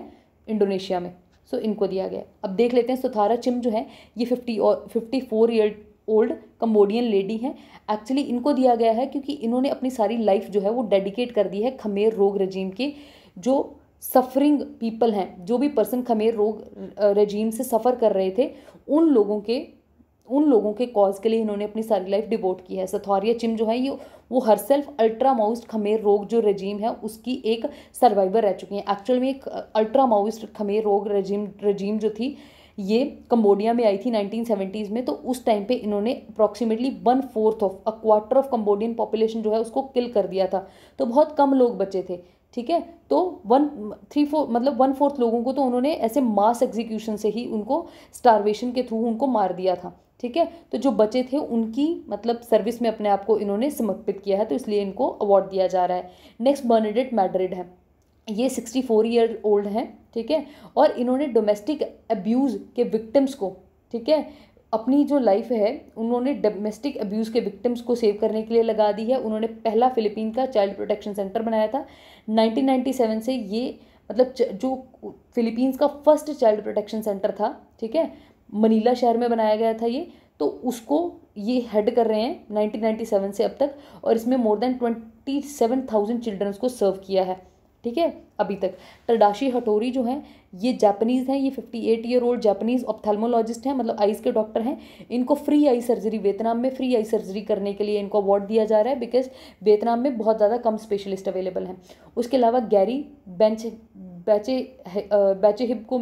इंडोनेशिया में सो इनको दिया गया है अब देख लेते हैं सुथारा चिम जो है ये फिफ्टी और fifty four year old Cambodian lady हैं एक्चुअली इनको दिया गया है क्योंकि इन्होंने अपनी सारी लाइफ जो है वो डेडिकेट कर दी है खमेर रोग रजीम के जो सफरिंग पीपल हैं जो भी पर्सन खमेर रोग रजीम से सफ़र कर रहे थे उन लोगों के उन लोगों के कॉज के लिए इन्होंने अपनी सारी लाइफ डिवोट की है सथौरिया चिम जो है ये वो हर self ultra Maoist Khmer Rouge जो रजीम है उसकी एक सर्वाइवर रह चुकी हैं एक्चुअल में एक अल्ट्रा माउस्ट खमेर रोग रजीम रजीम जो थी ये कम्बोडिया में आई थी नाइनटीन सेवेंटीज़ में तो उस टाइम पे इन्होंने approximately one fourth of a quarter of Cambodian population जो है उसको किल कर दिया था तो बहुत कम लोग बचे थे ठीक है तो वन थ्री फोर मतलब वन फोर्थ लोगों को तो उन्होंने ऐसे मास एग्जीक्यूशन से ही उनको स्टारवेशन के थ्रू उनको मार दिया था ठीक है तो जो बचे थे उनकी मतलब सर्विस में अपने आप को इन्होंने समर्पित किया है तो इसलिए इनको अवार्ड दिया जा रहा है नेक्स्ट बर्नेडेट मैड्रिड है ये सिक्सटी फोर ईयर ओल्ड हैं ठीक है और इन्होंने डोमेस्टिक अब्यूज़ के विक्टिम्स को ठीक है अपनी जो लाइफ है उन्होंने डोमेस्टिक अब्यूज़ के विक्टिम्स को सेव करने के लिए लगा दी है उन्होंने पहला फिलीपीन का चाइल्ड प्रोटेक्शन सेंटर बनाया था 1997 से ये मतलब जो फिलीपींस का फर्स्ट चाइल्ड प्रोटेक्शन सेंटर था ठीक है मनीला शहर में बनाया गया था ये तो उसको ये हेड कर रहे हैं 1997 से अब तक और इसमें more than twenty seven thousand childrens को सर्व किया है ठीक है अभी तक तडाशी हटोरी जो है ये जापानीज़ हैं ये fifty eight year old Japanese ophthalmologist हैं मतलब आइज़ के डॉक्टर हैं इनको फ्री आई सर्जरी वियतनाम में फ्री आई सर्जरी करने के लिए इनको अवार्ड दिया जा रहा है बिकॉज वियतनाम में बहुत ज़्यादा कम स्पेशलिस्ट अवेलेबल हैं उसके अलावा Gary Bencheghib को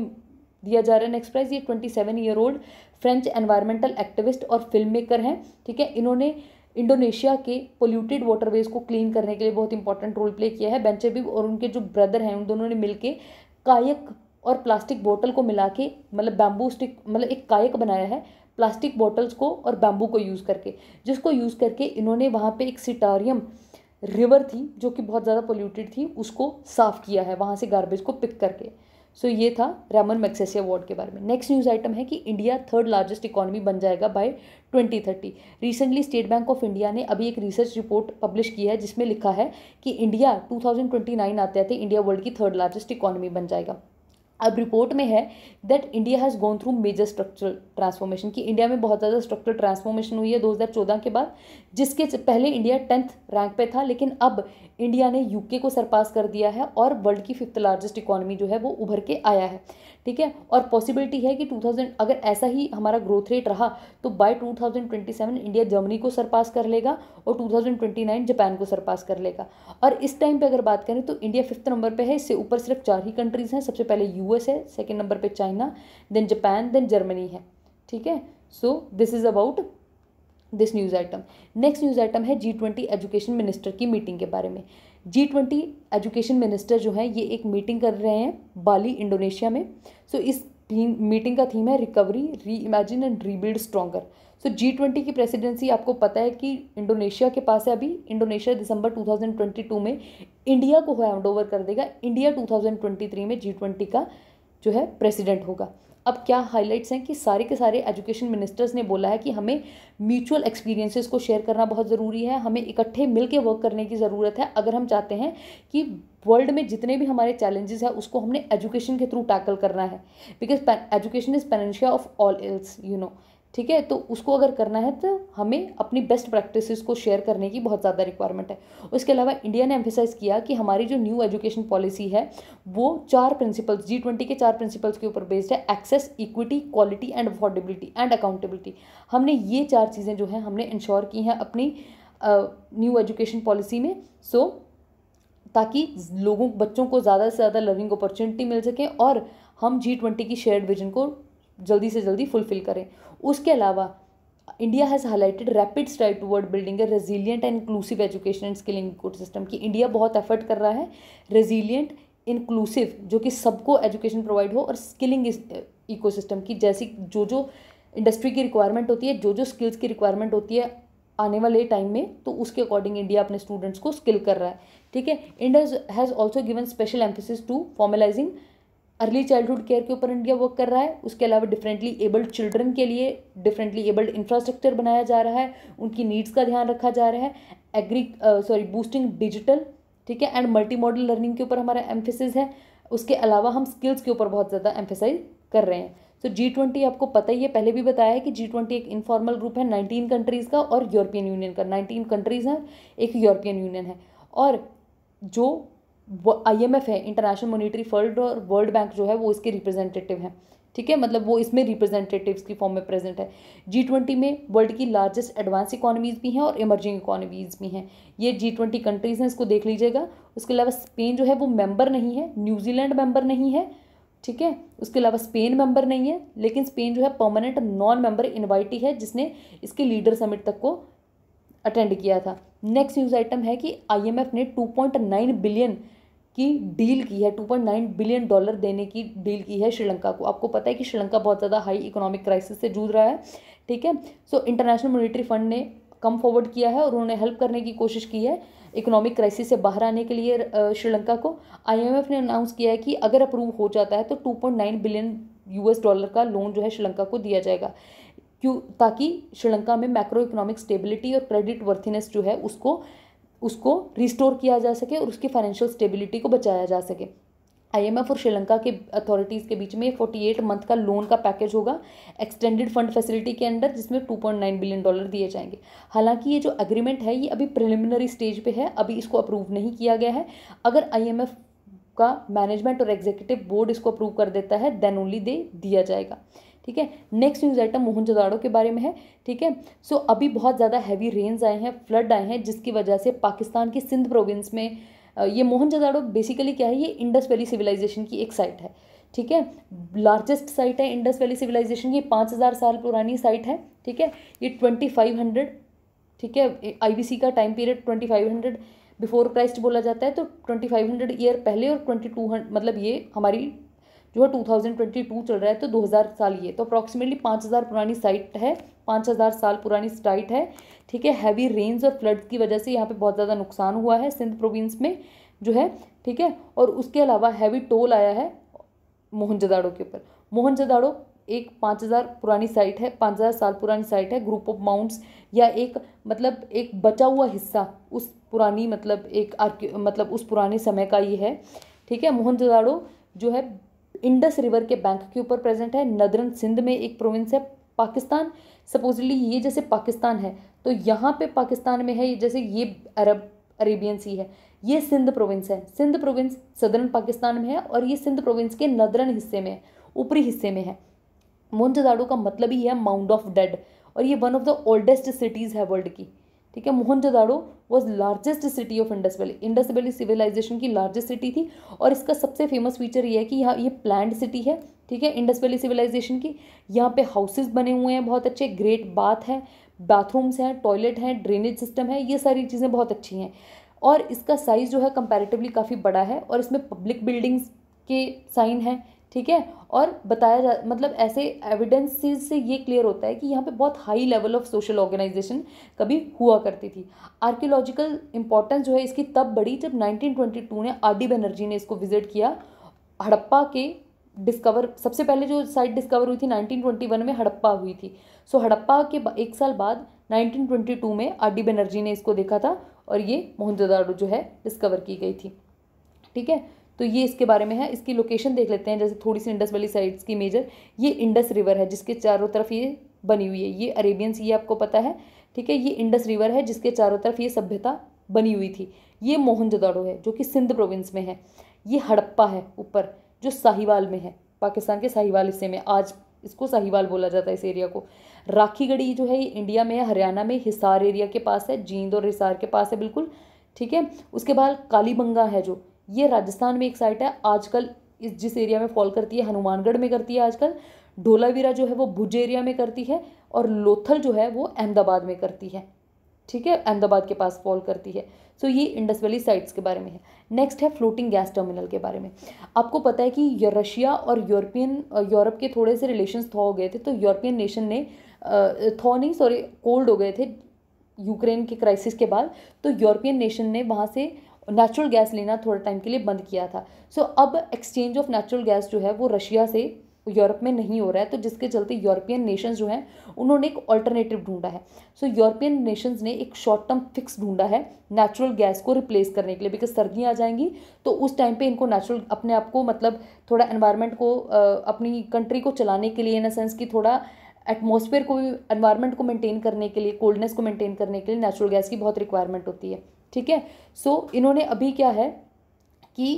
दिया जा रहा है नेक्स्ट प्राइज़ ये twenty seven year old French environmental activist और फिल्म मेकर हैं ठीक है इन्होंने इंडोनेशिया के पोल्यूटेड वाटरवेज को क्लीन करने के लिए बहुत इंपॉर्टेंट रोल प्ले किया है बेंचेबिब और उनके जो ब्रदर हैं उन दोनों ने मिलकर कायक और प्लास्टिक बोतल को मिला के मतलब बैम्बू स्टिक मतलब एक कायक बनाया है प्लास्टिक बॉटल्स को और बैम्बू को यूज़ करके जिसको यूज़ करके इन्होंने वहाँ पे एक सिटारियम रिवर थी जो कि बहुत ज़्यादा पोल्यूटेड थी उसको साफ़ किया है वहाँ से गार्बेज को पिक करके सो so, ये था रैमन मैक्सेसी अवार्ड के बारे में नेक्स्ट न्यूज़ आइटम है कि इंडिया थर्ड लार्जेस्ट इकॉनमी बन जाएगा by 2030 recently State Bank of India ने अभी एक रिसर्च रिपोर्ट पब्लिश की है जिसमें लिखा है कि इंडिया 2029 आते आते इंडिया वर्ल्ड की थर्ड लार्जेस्ट इकोनॉमी बन जाएगा अब रिपोर्ट में है that India has gone through major structural transformation कि इंडिया में बहुत ज़्यादा स्ट्रक्चरल ट्रांसफॉर्मेशन हुई है 2014 के बाद जिसके पहले इंडिया टेंथ रैंक पे था लेकिन अब इंडिया ने यूके को सरपास कर दिया है और वर्ल्ड की फिफ्थ लार्जेस्ट इकोनॉमी जो है वो उभर के आया है ठीक है और पॉसिबिलिटी है कि 2000 अगर ऐसा ही हमारा ग्रोथ रेट रहा तो बाय 2027 इंडिया जर्मनी को सरपास कर लेगा और 2029 जापान को सरपास कर लेगा और इस टाइम पे अगर बात करें तो इंडिया फिफ्थ नंबर पे है इससे ऊपर सिर्फ चार ही कंट्रीज़ हैं सबसे पहले यूएस है सेकेंड नंबर पर China then Japan then Germany है ठीक है so this is about this news item next news item है जी ट्वेंटी एजुकेशन मिनिस्टर की मीटिंग के बारे में जी ट्वेंटी एजुकेशन मिनिस्टर जो है ये एक मीटिंग कर रहे हैं बाली इंडोनेशिया में सो so, इस मीटिंग का थीम है recovery reimagine and rebuild stronger so G twenty की प्रेसिडेंसी आपको पता है कि इंडोनेशिया के पास है अभी इंडोनेशिया दिसंबर 2022 में इंडिया को हैंड ओवर कर देगा इंडिया 2023 में जी ट्वेंटी का जो है प्रेसिडेंट होगा अब क्या हाईलाइट्स हैं कि सारे के सारे एजुकेशन मिनिस्टर्स ने बोला है कि हमें म्यूचुअल एक्सपीरियंसेस को शेयर करना बहुत ज़रूरी है हमें इकट्ठे मिल के वर्क करने की ज़रूरत है अगर हम चाहते हैं कि वर्ल्ड में जितने भी हमारे चैलेंजेस हैं उसको हमने एजुकेशन के थ्रू टैकल करना है because education is panacea of all ills you know ठीक है तो उसको अगर करना है तो हमें अपनी बेस्ट प्रैक्टिसेस को शेयर करने की बहुत ज़्यादा रिक्वायरमेंट है उसके अलावा इंडिया ने एम्फेसाइज किया कि हमारी जो न्यू एजुकेशन पॉलिसी है वो चार प्रिंसिपल्स जी ट्वेंटी के चार प्रिंसिपल्स के ऊपर बेस्ड है access equity quality and affordability and accountability हमने ये चार चीज़ें जो हैं हमने इंश्योर की हैं अपनी न्यू एजुकेशन पॉलिसी में सो ताकि लोगों बच्चों को ज़्यादा से ज़्यादा लर्निंग अपॉर्चुनिटी मिल सके और हम जी ट्वेंटी की शेयर्ड विजन को जल्दी से जल्दी फुलफिल करें उसके अलावा India has highlighted rapid toward building a resilient and inclusive education and skilling system की इंडिया बहुत एफर्ट कर रहा है रेजिलियंट इंक्लूसिव जो कि सबको एजुकेशन प्रोवाइड हो और स्किलिंग सिस्टम की जैसी जो जो इंडस्ट्री की रिक्वायरमेंट होती है जो जो स्किल्स की रिक्वायरमेंट होती है आने वाले टाइम में तो उसके अकॉर्डिंग इंडिया अपने स्टूडेंट्स को स्किल कर रहा है ठीक है India has also given special emphasis to formalising early childhood care के ऊपर इंडिया वर्क कर रहा है उसके अलावा डिफरेंटली एबल्ड चिल्ड्रन के लिए डिफरेंटली एबल्ड इंफ्रास्ट्रक्चर बनाया जा रहा है उनकी नीड्स का ध्यान रखा जा रहा है एग्री सॉरी बूस्टिंग डिजिटल ठीक है एंड मल्टी मॉडल लर्निंग के ऊपर हमारा एम्फेसिस है उसके अलावा हम स्किल्स के ऊपर बहुत ज़्यादा एम्फेसाइज कर रहे हैं सो जी ट्वेंटी आपको पता ही है पहले भी बताया है कि जी ट्वेंटी एक इनफॉर्मल ग्रुप है नाइनटीन कंट्रीज़ का और यूरोपियन यूनियन का नाइनटीन कंट्रीज़ हैं एक यूरोपियन यूनियन है और जो आई एम एफ़ है इंटरनेशनल मोनिट्री फंड और वर्ल्ड बैंक जो है वो इसके रिप्रेजेंटेटिव हैं ठीक है मतलब वो इसमें रिप्रेजेंटेटिव्स की फॉर्म में प्रेजेंट है जी ट्वेंटी में वर्ल्ड की लार्जेस्ट एडवांस इकोनॉमीज़ भी हैं और इमर्जिंग इकोनॉमीज़ भी हैं ये जी ट्वेंटी कंट्रीज़ हैं इसको देख लीजिएगा उसके अलावा स्पेन जो है वो मेंबर नहीं है न्यूजीलैंड मेंबर नहीं है ठीक है उसके अलावा स्पेन मेंबर नहीं है लेकिन स्पेन जो है परमानेंट नॉन मेंबर इन्वाइटी है जिसने इसके लीडर समिट तक को अटेंड किया था नेक्स्ट न्यूज़ आइटम है कि आईएमएफ ने 2.9 बिलियन की डील की है 2.9 बिलियन डॉलर देने की डील की है श्रीलंका को आपको पता है कि श्रीलंका बहुत ज़्यादा हाई इकोनॉमिक क्राइसिस से जूझ रहा है ठीक है सो इंटरनेशनल मॉनिटरी फंड ने कम फॉरवर्ड किया है और उन्होंने हेल्प करने की कोशिश की है इकोनॉमिक क्राइसिस से बाहर आने के लिए श्रीलंका को आईएमएफ ने अनाउंस किया है कि अगर अप्रूव हो जाता है तो 2.9 बिलियन यूएस डॉलर का लोन जो है श्रीलंका को दिया जाएगा क्यों ताकि श्रीलंका में मैक्रो इकोनॉमिक स्टेबिलिटी और क्रेडिट वर्थिनेस जो है उसको उसको रिस्टोर किया जा सके और उसकी फाइनेंशियल स्टेबिलिटी को बचाया जा सके आईएमएफ और श्रीलंका के अथॉरिटीज़ के बीच में फोर्टी एट मंथ का लोन का पैकेज होगा एक्सटेंडेड फंड फैसिलिटी के अंडर जिसमें two point nine billion dollar दिए जाएंगे हालांकि ये जो अग्रीमेंट है ये अभी प्रिलिमिनरी स्टेज पे है अभी इसको अप्रूव नहीं किया गया है अगर आईएमएफ का मैनेजमेंट और एग्जीक्यूटिव बोर्ड इसको अप्रूव कर देता है देन ओनली दे दिया जाएगा ठीक है next news item Mohenjodaro के बारे में है ठीक है सो अभी बहुत ज़्यादा हैवी रेन्स आए हैं फ्लड आए हैं जिसकी वजह से पाकिस्तान की सिंध प्रोविंस में ये मोहन जोदाड़ो बेसिकली क्या है ये इंडस वैली सिविलाइजेशन की एक साइट है ठीक है लार्जेस्ट साइट है इंडस वैली सिविलाइजेशन की पाँच हज़ार साल पुरानी साइट है ठीक है ये ट्वेंटी फाइव हंड्रेड ठीक है आईबीसी का time period twenty five hundred before Christ बोला जाता है तो ट्वेंटी फाइव हंड्रेड ईयर पहले और ट्वेंटी टू हंड मतलब ये हमारी जो है टू थाउजेंड ट्वेंटी टू चल रहा है तो दो हज़ार साल ये तो अप्रॉक्सीमेटली पाँच हज़ार पुरानी साइट है पाँच हज़ार साल पुरानी साइट है ठीक है हैवी रेन्स और फ्लड्स की वजह से यहाँ पे बहुत ज़्यादा नुकसान हुआ है सिंध प्रोविंस में जो है ठीक है और उसके अलावा हैवी टोल आया है मोहनजदाड़ो के ऊपर मोहनजदाड़ो एक पाँच हज़ार पुरानी साइट है पाँच हज़ार साल पुरानी साइट है ग्रुप ऑफ माउंट्स या एक मतलब एक बचा हुआ हिस्सा उस पुरानी मतलब एक मतलब उस पुराने समय का ये है ठीक है मोहनजोदाड़ो जो है इंडस रिवर के बैंक के ऊपर प्रेजेंट है नदरन सिंध में एक प्रोविंस है पाकिस्तान सपोजली ये जैसे पाकिस्तान है तो यहाँ पे पाकिस्तान में है ये जैसे ये अरब अरेबियन सी है ये सिंध प्रोविंस है सिंध प्रोविंस सदरन पाकिस्तान में है और ये सिंध प्रोविंस के नदरन हिस्से में है ऊपरी हिस्से में है मोहनजोदाड़ो का मतलब ही है माउंट ऑफ डेड और ये one of the oldest cities है वर्ल्ड की ठीक है Mohenjodaro was largest city of Indus valley Indus valley civilisation की लार्जेस्ट सिटी थी और इसका सबसे फेमस फीचर ये है कि यहाँ ये प्लान्ड सिटी है ठीक है इंडस वैली सिविलाइजेशन की यहाँ पे हाउसेज बने हुए हैं बहुत अच्छे ग्रेट बाथ है बाथरूम्स हैं टॉयलेट हैं ड्रेनेज सिस्टम है ये सारी चीज़ें बहुत अच्छी हैं और इसका साइज़ जो है कंपेरेटिवली काफ़ी बड़ा है और इसमें पब्लिक बिल्डिंग्स के साइन हैं ठीक है और बताया जा मतलब ऐसे एविडेंसेस से ये क्लियर होता है कि यहाँ पे बहुत high level of social organisation कभी हुआ करती थी आर्कियोलॉजिकल इंपॉर्टेंस जो है इसकी तब बढ़ी जब 1922 में आर डी बनर्जी ने इसको विजिट किया हड़प्पा के डिस्कवर सबसे पहले जो साइट डिस्कवर हुई थी 1921 में हड़प्पा हुई थी सो so, हड़प्पा के एक साल बाद 1922 में आर डी बनर्जी ने इसको देखा था और ये मोहनजोदारू जो है डिस्कवर की गई थी ठीक है तो ये इसके बारे में है इसकी लोकेशन देख लेते हैं जैसे थोड़ी सी इंडस वैली साइड्स की मेजर ये इंडस रिवर है जिसके चारों तरफ ये बनी हुई है ये अरेबियन सी आपको पता है ठीक है ये इंडस रिवर है जिसके चारों तरफ ये सभ्यता बनी हुई थी ये मोहनजोदाड़ो है जो कि सिंध प्रोविंस में है ये हड़प्पा है ऊपर जो साहिवाल में है पाकिस्तान के साहिवाल हिस्से में आज इसको साहिवाल बोला जाता है इस एरिया को राखीगढ़ी जो है ये इंडिया में हरियाणा में हिसार एरिया के पास है जींद और हिसार के पास है बिल्कुल ठीक है उसके बाद कालीबंगा है जो ये राजस्थान में एक साइट है आजकल इस जिस एरिया में फॉल करती है हनुमानगढ़ में करती है आजकल ढोलावीरा जो है वो भुज एरिया में करती है और लोथल जो है वो अहमदाबाद में करती है ठीक है अहमदाबाद के पास फॉल करती है सो so, ये इंडस वैली साइट्स के बारे में है नेक्स्ट है फ्लोटिंग गैस टर्मिनल के बारे में आपको पता है कि रशिया और यूरोपियन यूरोप के थोड़े से रिलेशन थॉ हो गए थे तो यूरोपियन नेशन ने थॉ नहीं सॉरी कोल्ड हो गए थे यूक्रेन के क्राइसिस के बाद तो यूरोपियन नेशन ने वहाँ से नेचुरल गैस लेना थोड़ा टाइम के लिए बंद किया था सो so, अब एक्सचेंज ऑफ नेचुरल गैस जो है वो रशिया से यूरोप में नहीं हो रहा है तो जिसके चलते यूरोपियन नेशंस जो हैं उन्होंने एक ऑल्टरनेटिव ढूंढा है सो यूरोपियन नेशंस ने एक शॉर्ट टर्म फिक्स ढूंढा है नेचुरल गैस को रिप्लेस करने के लिए बिकॉज सर्दियाँ आ जाएंगी तो उस टाइम पे इनको नेचुरल अपने आप को मतलब थोड़ा एनवायरमेंट को अपनी कंट्री को चलाने के लिए इन सेंस कि थोड़ा एटमोसफेयर को एनवायरनमेंट को मेंटेन करने के लिए कोल्डनेस को मेंटेन करने के लिए नेचुरल गैस की बहुत रिक्वायरमेंट होती है ठीक है सो इन्होंने अभी क्या है कि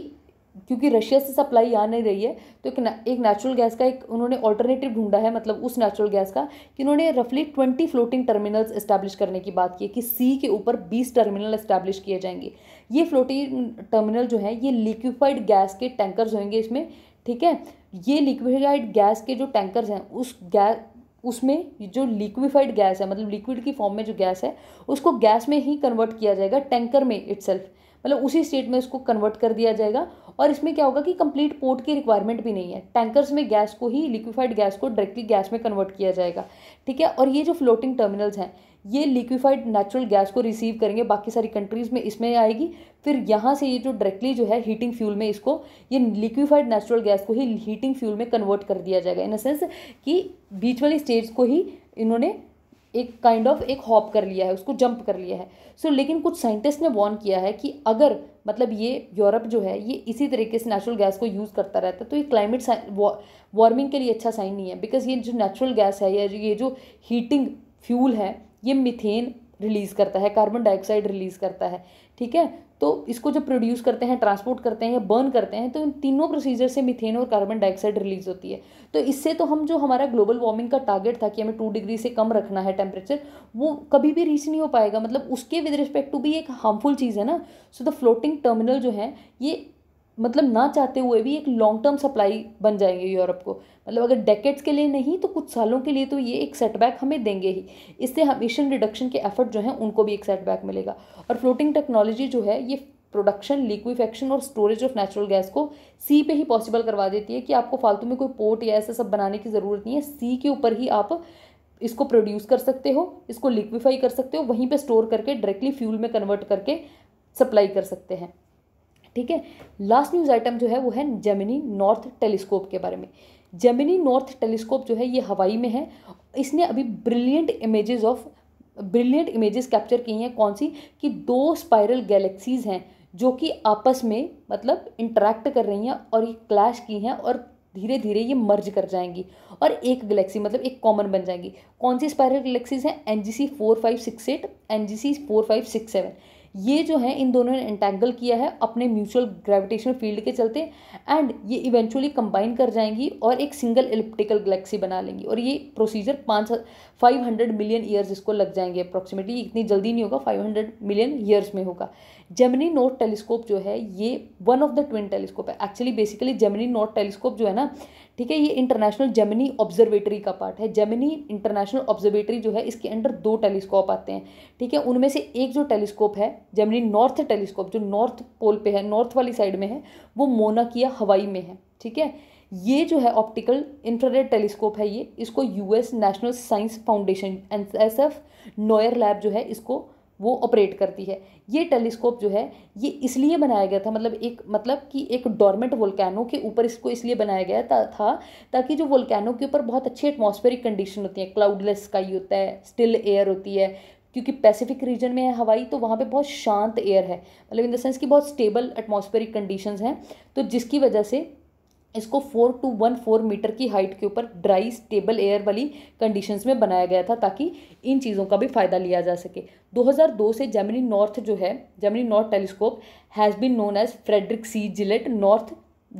क्योंकि रशिया से सप्लाई आ नहीं रही है तो एक ना, एक नेचुरल गैस का एक उन्होंने ऑल्टरनेटिव ढूंढा है मतलब उस नेचुरल गैस का कि उन्होंने रफली ट्वेंटी फ्लोटिंग टर्मिनल्स इस्टेब्लिश करने की बात की है कि सी के ऊपर बीस टर्मिनल इस्टेब्लिश किए जाएंगे ये फ्लोटिंग टर्मिनल जो है ये लिक्विफाइड गैस के टैंकर होंगे इसमें ठीक है ये लिक्विफाइड गैस के जो टैंकर्स हैं उस गैस उसमें जो लिक्विफाइड गैस है मतलब लिक्विड की फॉर्म में जो गैस है उसको गैस में ही कन्वर्ट किया जाएगा टैंकर में इट्सल्फ मतलब उसी स्टेट में उसको कन्वर्ट कर दिया जाएगा और इसमें क्या होगा कि कंप्लीट पोर्ट की रिक्वायरमेंट भी नहीं है टैंकर्स में गैस को ही लिक्विफाइड गैस को डायरेक्टली गैस में कन्वर्ट किया जाएगा ठीक है और ये जो फ्लोटिंग टर्मिनल्स हैं ये लिक्विफाइड नेचुरल गैस को रिसीव करेंगे बाकी सारी कंट्रीज़ में इसमें आएगी फिर यहाँ से ये जो डायरेक्टली जो है हीटिंग फ्यूल में इसको ये लिक्विफाइड नेचुरल गैस को ही हीटिंग फ्यूल में कन्वर्ट कर दिया जाएगा इन द सेंस कि बीच वाली स्टेट्स को ही इन्होंने एक काइंड ऑफ एक हॉप कर लिया है उसको जंप कर लिया है सो so, लेकिन कुछ साइंटिस्ट ने वॉर्न किया है कि अगर मतलब ये यूरोप जो है ये इसी तरीके से नेचुरल गैस को यूज़ करता रहता है तो ये क्लाइमेट वार्मिंग के लिए अच्छा साइन नहीं है बिकॉज ये जो नेचुरल गैस है या ये जो हीटिंग फ्यूल है ये मिथेन रिलीज़ करता है कार्बन डाइऑक्साइड रिलीज़ करता है ठीक है तो इसको जब प्रोड्यूस करते हैं ट्रांसपोर्ट करते हैं या बर्न करते हैं तो इन तीनों प्रोसीजर से मिथेन और कार्बन डाइऑक्साइड रिलीज होती है तो इससे तो हम जो हमारा ग्लोबल वार्मिंग का टारगेट था कि हमें टू डिग्री से कम रखना है टेम्परेचर वो कभी भी रीच नहीं हो पाएगा मतलब उसके विद रिस्पेक्ट टू भी एक हार्मफुल चीज़ है ना सो द फ्लोटिंग टर्मिनल जो है ये मतलब ना चाहते हुए भी एक लॉन्ग टर्म सप्लाई बन जाएंगे यूरोप को मतलब अगर डेकेट्स के लिए नहीं तो कुछ सालों के लिए तो ये एक सेटबैक हमें देंगे ही इससे हम एशियन रिडक्शन के एफर्ट जो हैं उनको भी एक सेटबैक मिलेगा और फ्लोटिंग टेक्नोलॉजी जो है ये प्रोडक्शन लिक्विफेक्शन और स्टोरेज ऑफ नेचुरल गैस को सी पे ही पॉसिबल करवा देती है कि आपको फालतू में कोई पोर्ट या ऐसा सब बनाने की ज़रूरत नहीं है सी के ऊपर ही आप इसको प्रोड्यूस कर सकते हो इसको लिक्विफाई कर सकते हो वहीं पे स्टोर करके डायरेक्टली फ्यूल में कन्वर्ट करके सप्लाई कर सकते हैं ठीक है लास्ट न्यूज़ आइटम जो है वो है जेमिनी नॉर्थ टेलीस्कोप के बारे में जेमिनी नॉर्थ टेलीस्कोप जो है ये हवाई में है इसने अभी brilliant images of brilliant images capture की हैं कौन सी कि दो स्पाइरल गैलेक्सीज़ हैं जो कि आपस में मतलब इंटरेक्ट कर रही हैं और ये क्लैश की हैं और धीरे धीरे ये मर्ज कर जाएंगी और एक गलेक्सी मतलब एक कॉमन बन जाएंगी कौन सी स्पायरल गैलेक्सीज हैं N G C four five six eight N G C four five six seven ये जो है इन दोनों ने एंटेंगल किया है अपने म्यूचुअल ग्रेविटेशन फील्ड के चलते एंड ये इवेंचुअली कंबाइन कर जाएंगी और एक सिंगल इलिप्टिकल गलेक्सी बना लेंगी और ये प्रोसीजर पाँच फाइव हंड्रेड मिलियन ईयर्स इसको लग जाएंगे अप्रॉक्सीमेटली इतनी जल्दी नहीं होगा फाइव हंड्रेड मिलियन ईयर्स में होगा जेमिनी नोट टेलीस्कोप जो है ये one of the twin telescope है actually basically Gemini north telescope जो है ना ठीक है ये इंटरनेशनल जेमिनी ऑब्जर्वेटरी का पार्ट है जेमिनी इंटरनेशनल ऑब्जर्वेटरी जो है इसके अंडर दो टेलीस्कोप आते हैं ठीक है उनमें से एक जो टेलीस्कोप है जेमिनी नॉर्थ टेलीस्कोप जो नॉर्थ पोल पे है नॉर्थ वाली साइड में है वो मोनाकिया हवाई में है ठीक है ये जो है ऑप्टिकल इंफ्रारेड टेलीस्कोप है ये इसको US national science foundation N S F NOIRLab जो है इसको वो ऑपरेट करती है ये टेलीस्कोप जो है ये इसलिए बनाया गया था मतलब एक मतलब कि एक डोरमेंट वोल्कैनो के ऊपर इसको इसलिए बनाया गया था, था ताकि जो वोल्कैनो के ऊपर बहुत अच्छी एटमॉस्फेरिक कंडीशन होती है क्लाउडलेस स्काई होता है स्टिल एयर होती है क्योंकि पैसिफिक रीजन में है हवाई तो वहाँ पे बहुत शांत एयर है मतलब इन द सेंस कि बहुत स्टेबल एटमॉस्फेरिक कंडीशंस हैं तो जिसकी वजह से इसको four two one four metre की हाइट के ऊपर ड्राई स्टेबल एयर वाली कंडीशंस में बनाया गया था ताकि इन चीज़ों का भी फ़ायदा लिया जा सके 2002 से जर्मनी नॉर्थ जो है Gemini north telescope has been known as Frederick C Gillett north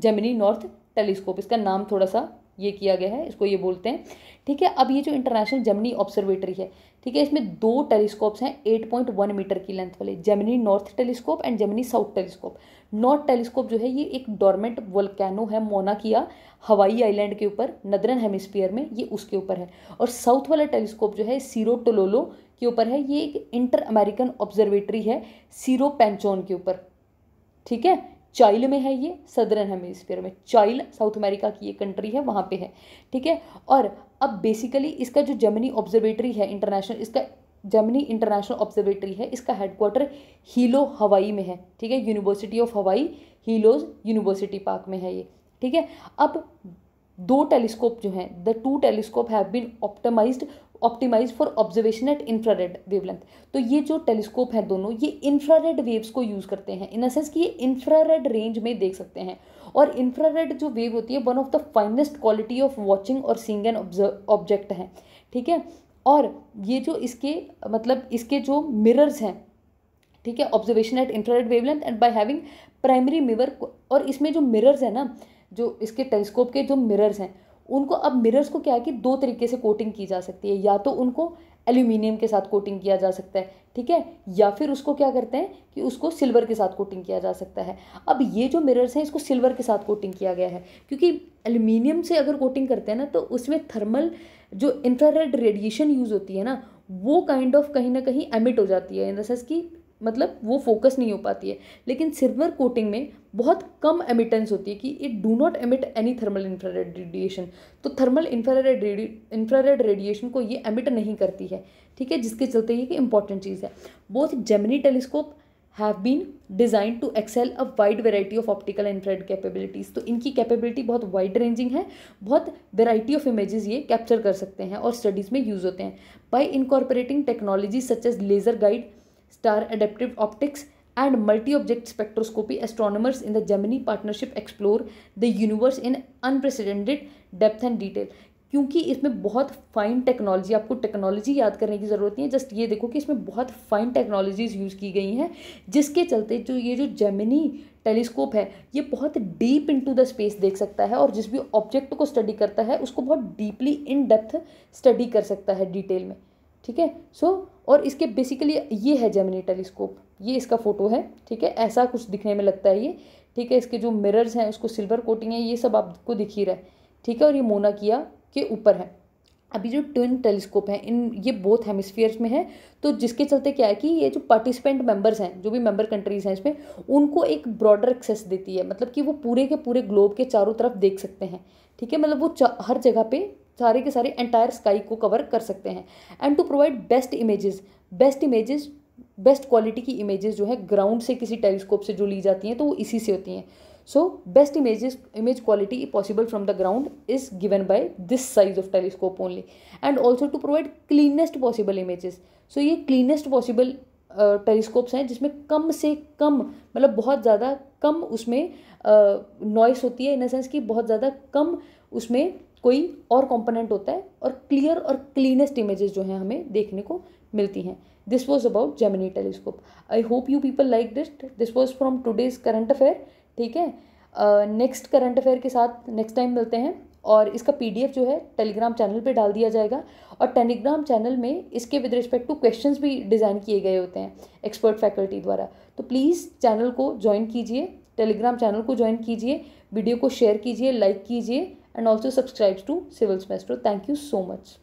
Gemini north telescope इसका नाम थोड़ा सा ये किया गया है इसको ये बोलते हैं ठीक है अब ये जो इंटरनेशनल जर्मनी ऑब्जर्वेटरी है ठीक है इसमें दो टेलीस्कोप्स हैं 8.1 मीटर की लेंथ वाले Gemini north telescope and Gemini south telescope north telescope जो है ये एक डोरमेंट वोल्केनो है मोनाकिया हवाई आइलैंड के ऊपर नदरन हेमिस्फीयर में ये उसके ऊपर है और साउथ वाला टेलीस्कोप जो है सीरो टोलोलो के ऊपर है ये एक इंटर अमेरिकन ऑब्जर्वेटरी है सीरो पेंचोन के ऊपर ठीक है चाइल में है ये सदरन हेमिस्फीयर में चाइल साउथ अमेरिका की ये कंट्री है वहाँ पे है ठीक है और अब बेसिकली इसका जो जर्मनी ऑब्जर्वेटरी है इंटरनेशनल इसका जर्मनी इंटरनेशनल ऑब्जर्वेटरी है इसका हेडक्वार्टर हीलो हवाई में है ठीक है यूनिवर्सिटी ऑफ हवाई हीलोज यूनिवर्सिटी पार्क में है ये ठीक है अब दो टेलीस्कोप जो हैं the two telescope have been optimise optimise for observation at infrared wavelength तो ये जो टेलीस्कोप है दोनों ये इंफ्रारेड वेव्स को यूज़ करते हैं इन द सेंस कि ये इंफ्रारेड रेंज में देख सकते हैं और इंफ्रारेड जो वेव होती है one of the finest quality of watching और सींग एन ऑब्जेक्ट है ठीक है और ये जो इसके मतलब इसके जो मिरर्स हैं ठीक है observation at infrared wavelength and by having primary mirror और इसमें जो मिरर्स हैं ना जो इसके टेलीस्कोप के जो मिरर्स हैं उनको अब मिरर्स को क्या है कि दो तरीके से कोटिंग की जा सकती है या तो उनको एल्यूमिनियम के साथ कोटिंग किया जा सकता है ठीक है या फिर उसको क्या करते हैं कि उसको सिल्वर के साथ कोटिंग किया जा सकता है अब ये जो मिरर्स हैं इसको सिल्वर के साथ कोटिंग किया गया है क्योंकि एल्यूमिनियम से अगर कोटिंग करते हैं ना तो उसमें थर्मल जो इंफ्रारेड रेडिएशन यूज़ होती है ना वो काइंड ऑफ कहीं ना कहीं एमिट हो जाती है इन द सेंस कि मतलब वो फोकस नहीं हो पाती है लेकिन सिल्वर कोटिंग में बहुत कम एमिटेंस होती है कि it do not emit any thermal infrared radiation तो थर्मल इंफ्रारेड इंफ्रारेड रेडिएशन को ये एमिट नहीं करती है ठीक है जिसके चलते ये इंपॉर्टेंट चीज़ है both Gemini telescope have been design to excel a wide variety of optical infrared capabilities तो इनकी कैपेबिलिटी बहुत वाइड रेंजिंग है बहुत वेराइटी ऑफ इमेजेस ये कैप्चर कर सकते हैं और स्टडीज़ में यूज़ होते हैं by incorporating technology such as laser guide star adaptive optics and multi object spectroscopy astronomers in the gemini partnership explore the universe in unprecedented depth and detail क्योंकि इसमें बहुत फाइन टेक्नोलॉजी आपको technology याद करने की ज़रूरत नहीं है जस्ट ये देखो कि इसमें बहुत फाइन टेक्नोलॉजीज़ यूज़ की गई हैं जिसके चलते जो ये जो जेमिनी टेलीस्कोप है ये बहुत डीप इनटू द स्पेस देख सकता है और जिस भी ऑब्जेक्ट को स्टडी करता है उसको बहुत डीपली इन डेप्थ स्टडी कर सकता है डिटेल में ठीक है सो और इसके बेसिकली ये है जेमिनी टेलीस्कोप ये इसका फ़ोटो है ठीक है ऐसा कुछ दिखने में लगता है ये ठीक है इसके जो मिरर्स हैं उसको सिल्वर कोटिंग है ये सब आपको दिख ही रहा है ठीक है और ये मोना किया के ऊपर है अभी जो ट्विन टेलीस्कोप हैं इन ये बोथ हेमिस्फीयर्स में है तो जिसके चलते क्या है कि ये जो पार्टिसिपेंट मेंबर्स हैं जो भी मेंबर कंट्रीज हैं इसमें उनको एक ब्रॉडर एक्सेस देती है मतलब कि वो पूरे के पूरे ग्लोब के चारों तरफ देख सकते हैं ठीक है मतलब वो हर जगह पे सारे के सारे एंटायर स्काई को कवर कर सकते हैं and to provide best images best images best quality की इमेजेस जो है ग्राउंड से किसी टेलीस्कोप से जो ली जाती हैं तो वो इसी से होती हैं so best images image quality possible from the ground is given by this size of telescope only and also to provide cleanest possible images so ये क्लीनेस्ट पॉसिबल टेलीस्कोप्स हैं जिसमें कम से कम मतलब बहुत ज़्यादा कम उसमें नॉइस uh, होती है इन द सेंस कि बहुत ज़्यादा कम उसमें कोई और कंपोनेंट होता है और क्लियर और क्लीनेस्ट इमेजेस जो हैं हमें देखने को मिलती हैं this was about Gemini telescope I hope you people like this this was from today's current affair ठीक है नेक्स्ट करंट अफेयर के साथ नेक्स्ट टाइम मिलते हैं और इसका पीडीएफ जो है टेलीग्राम चैनल पे डाल दिया जाएगा और टेलीग्राम चैनल में इसके विद रिस्पेक्ट टू क्वेश्चंस भी डिज़ाइन किए गए होते हैं एक्सपर्ट फैकल्टी द्वारा तो प्लीज़ चैनल को ज्वाइन कीजिए टेलीग्राम चैनल को ज्वाइन कीजिए वीडियो को शेयर कीजिए लाइक कीजिए and also subscribes to Civils Maestro. Thank you so much.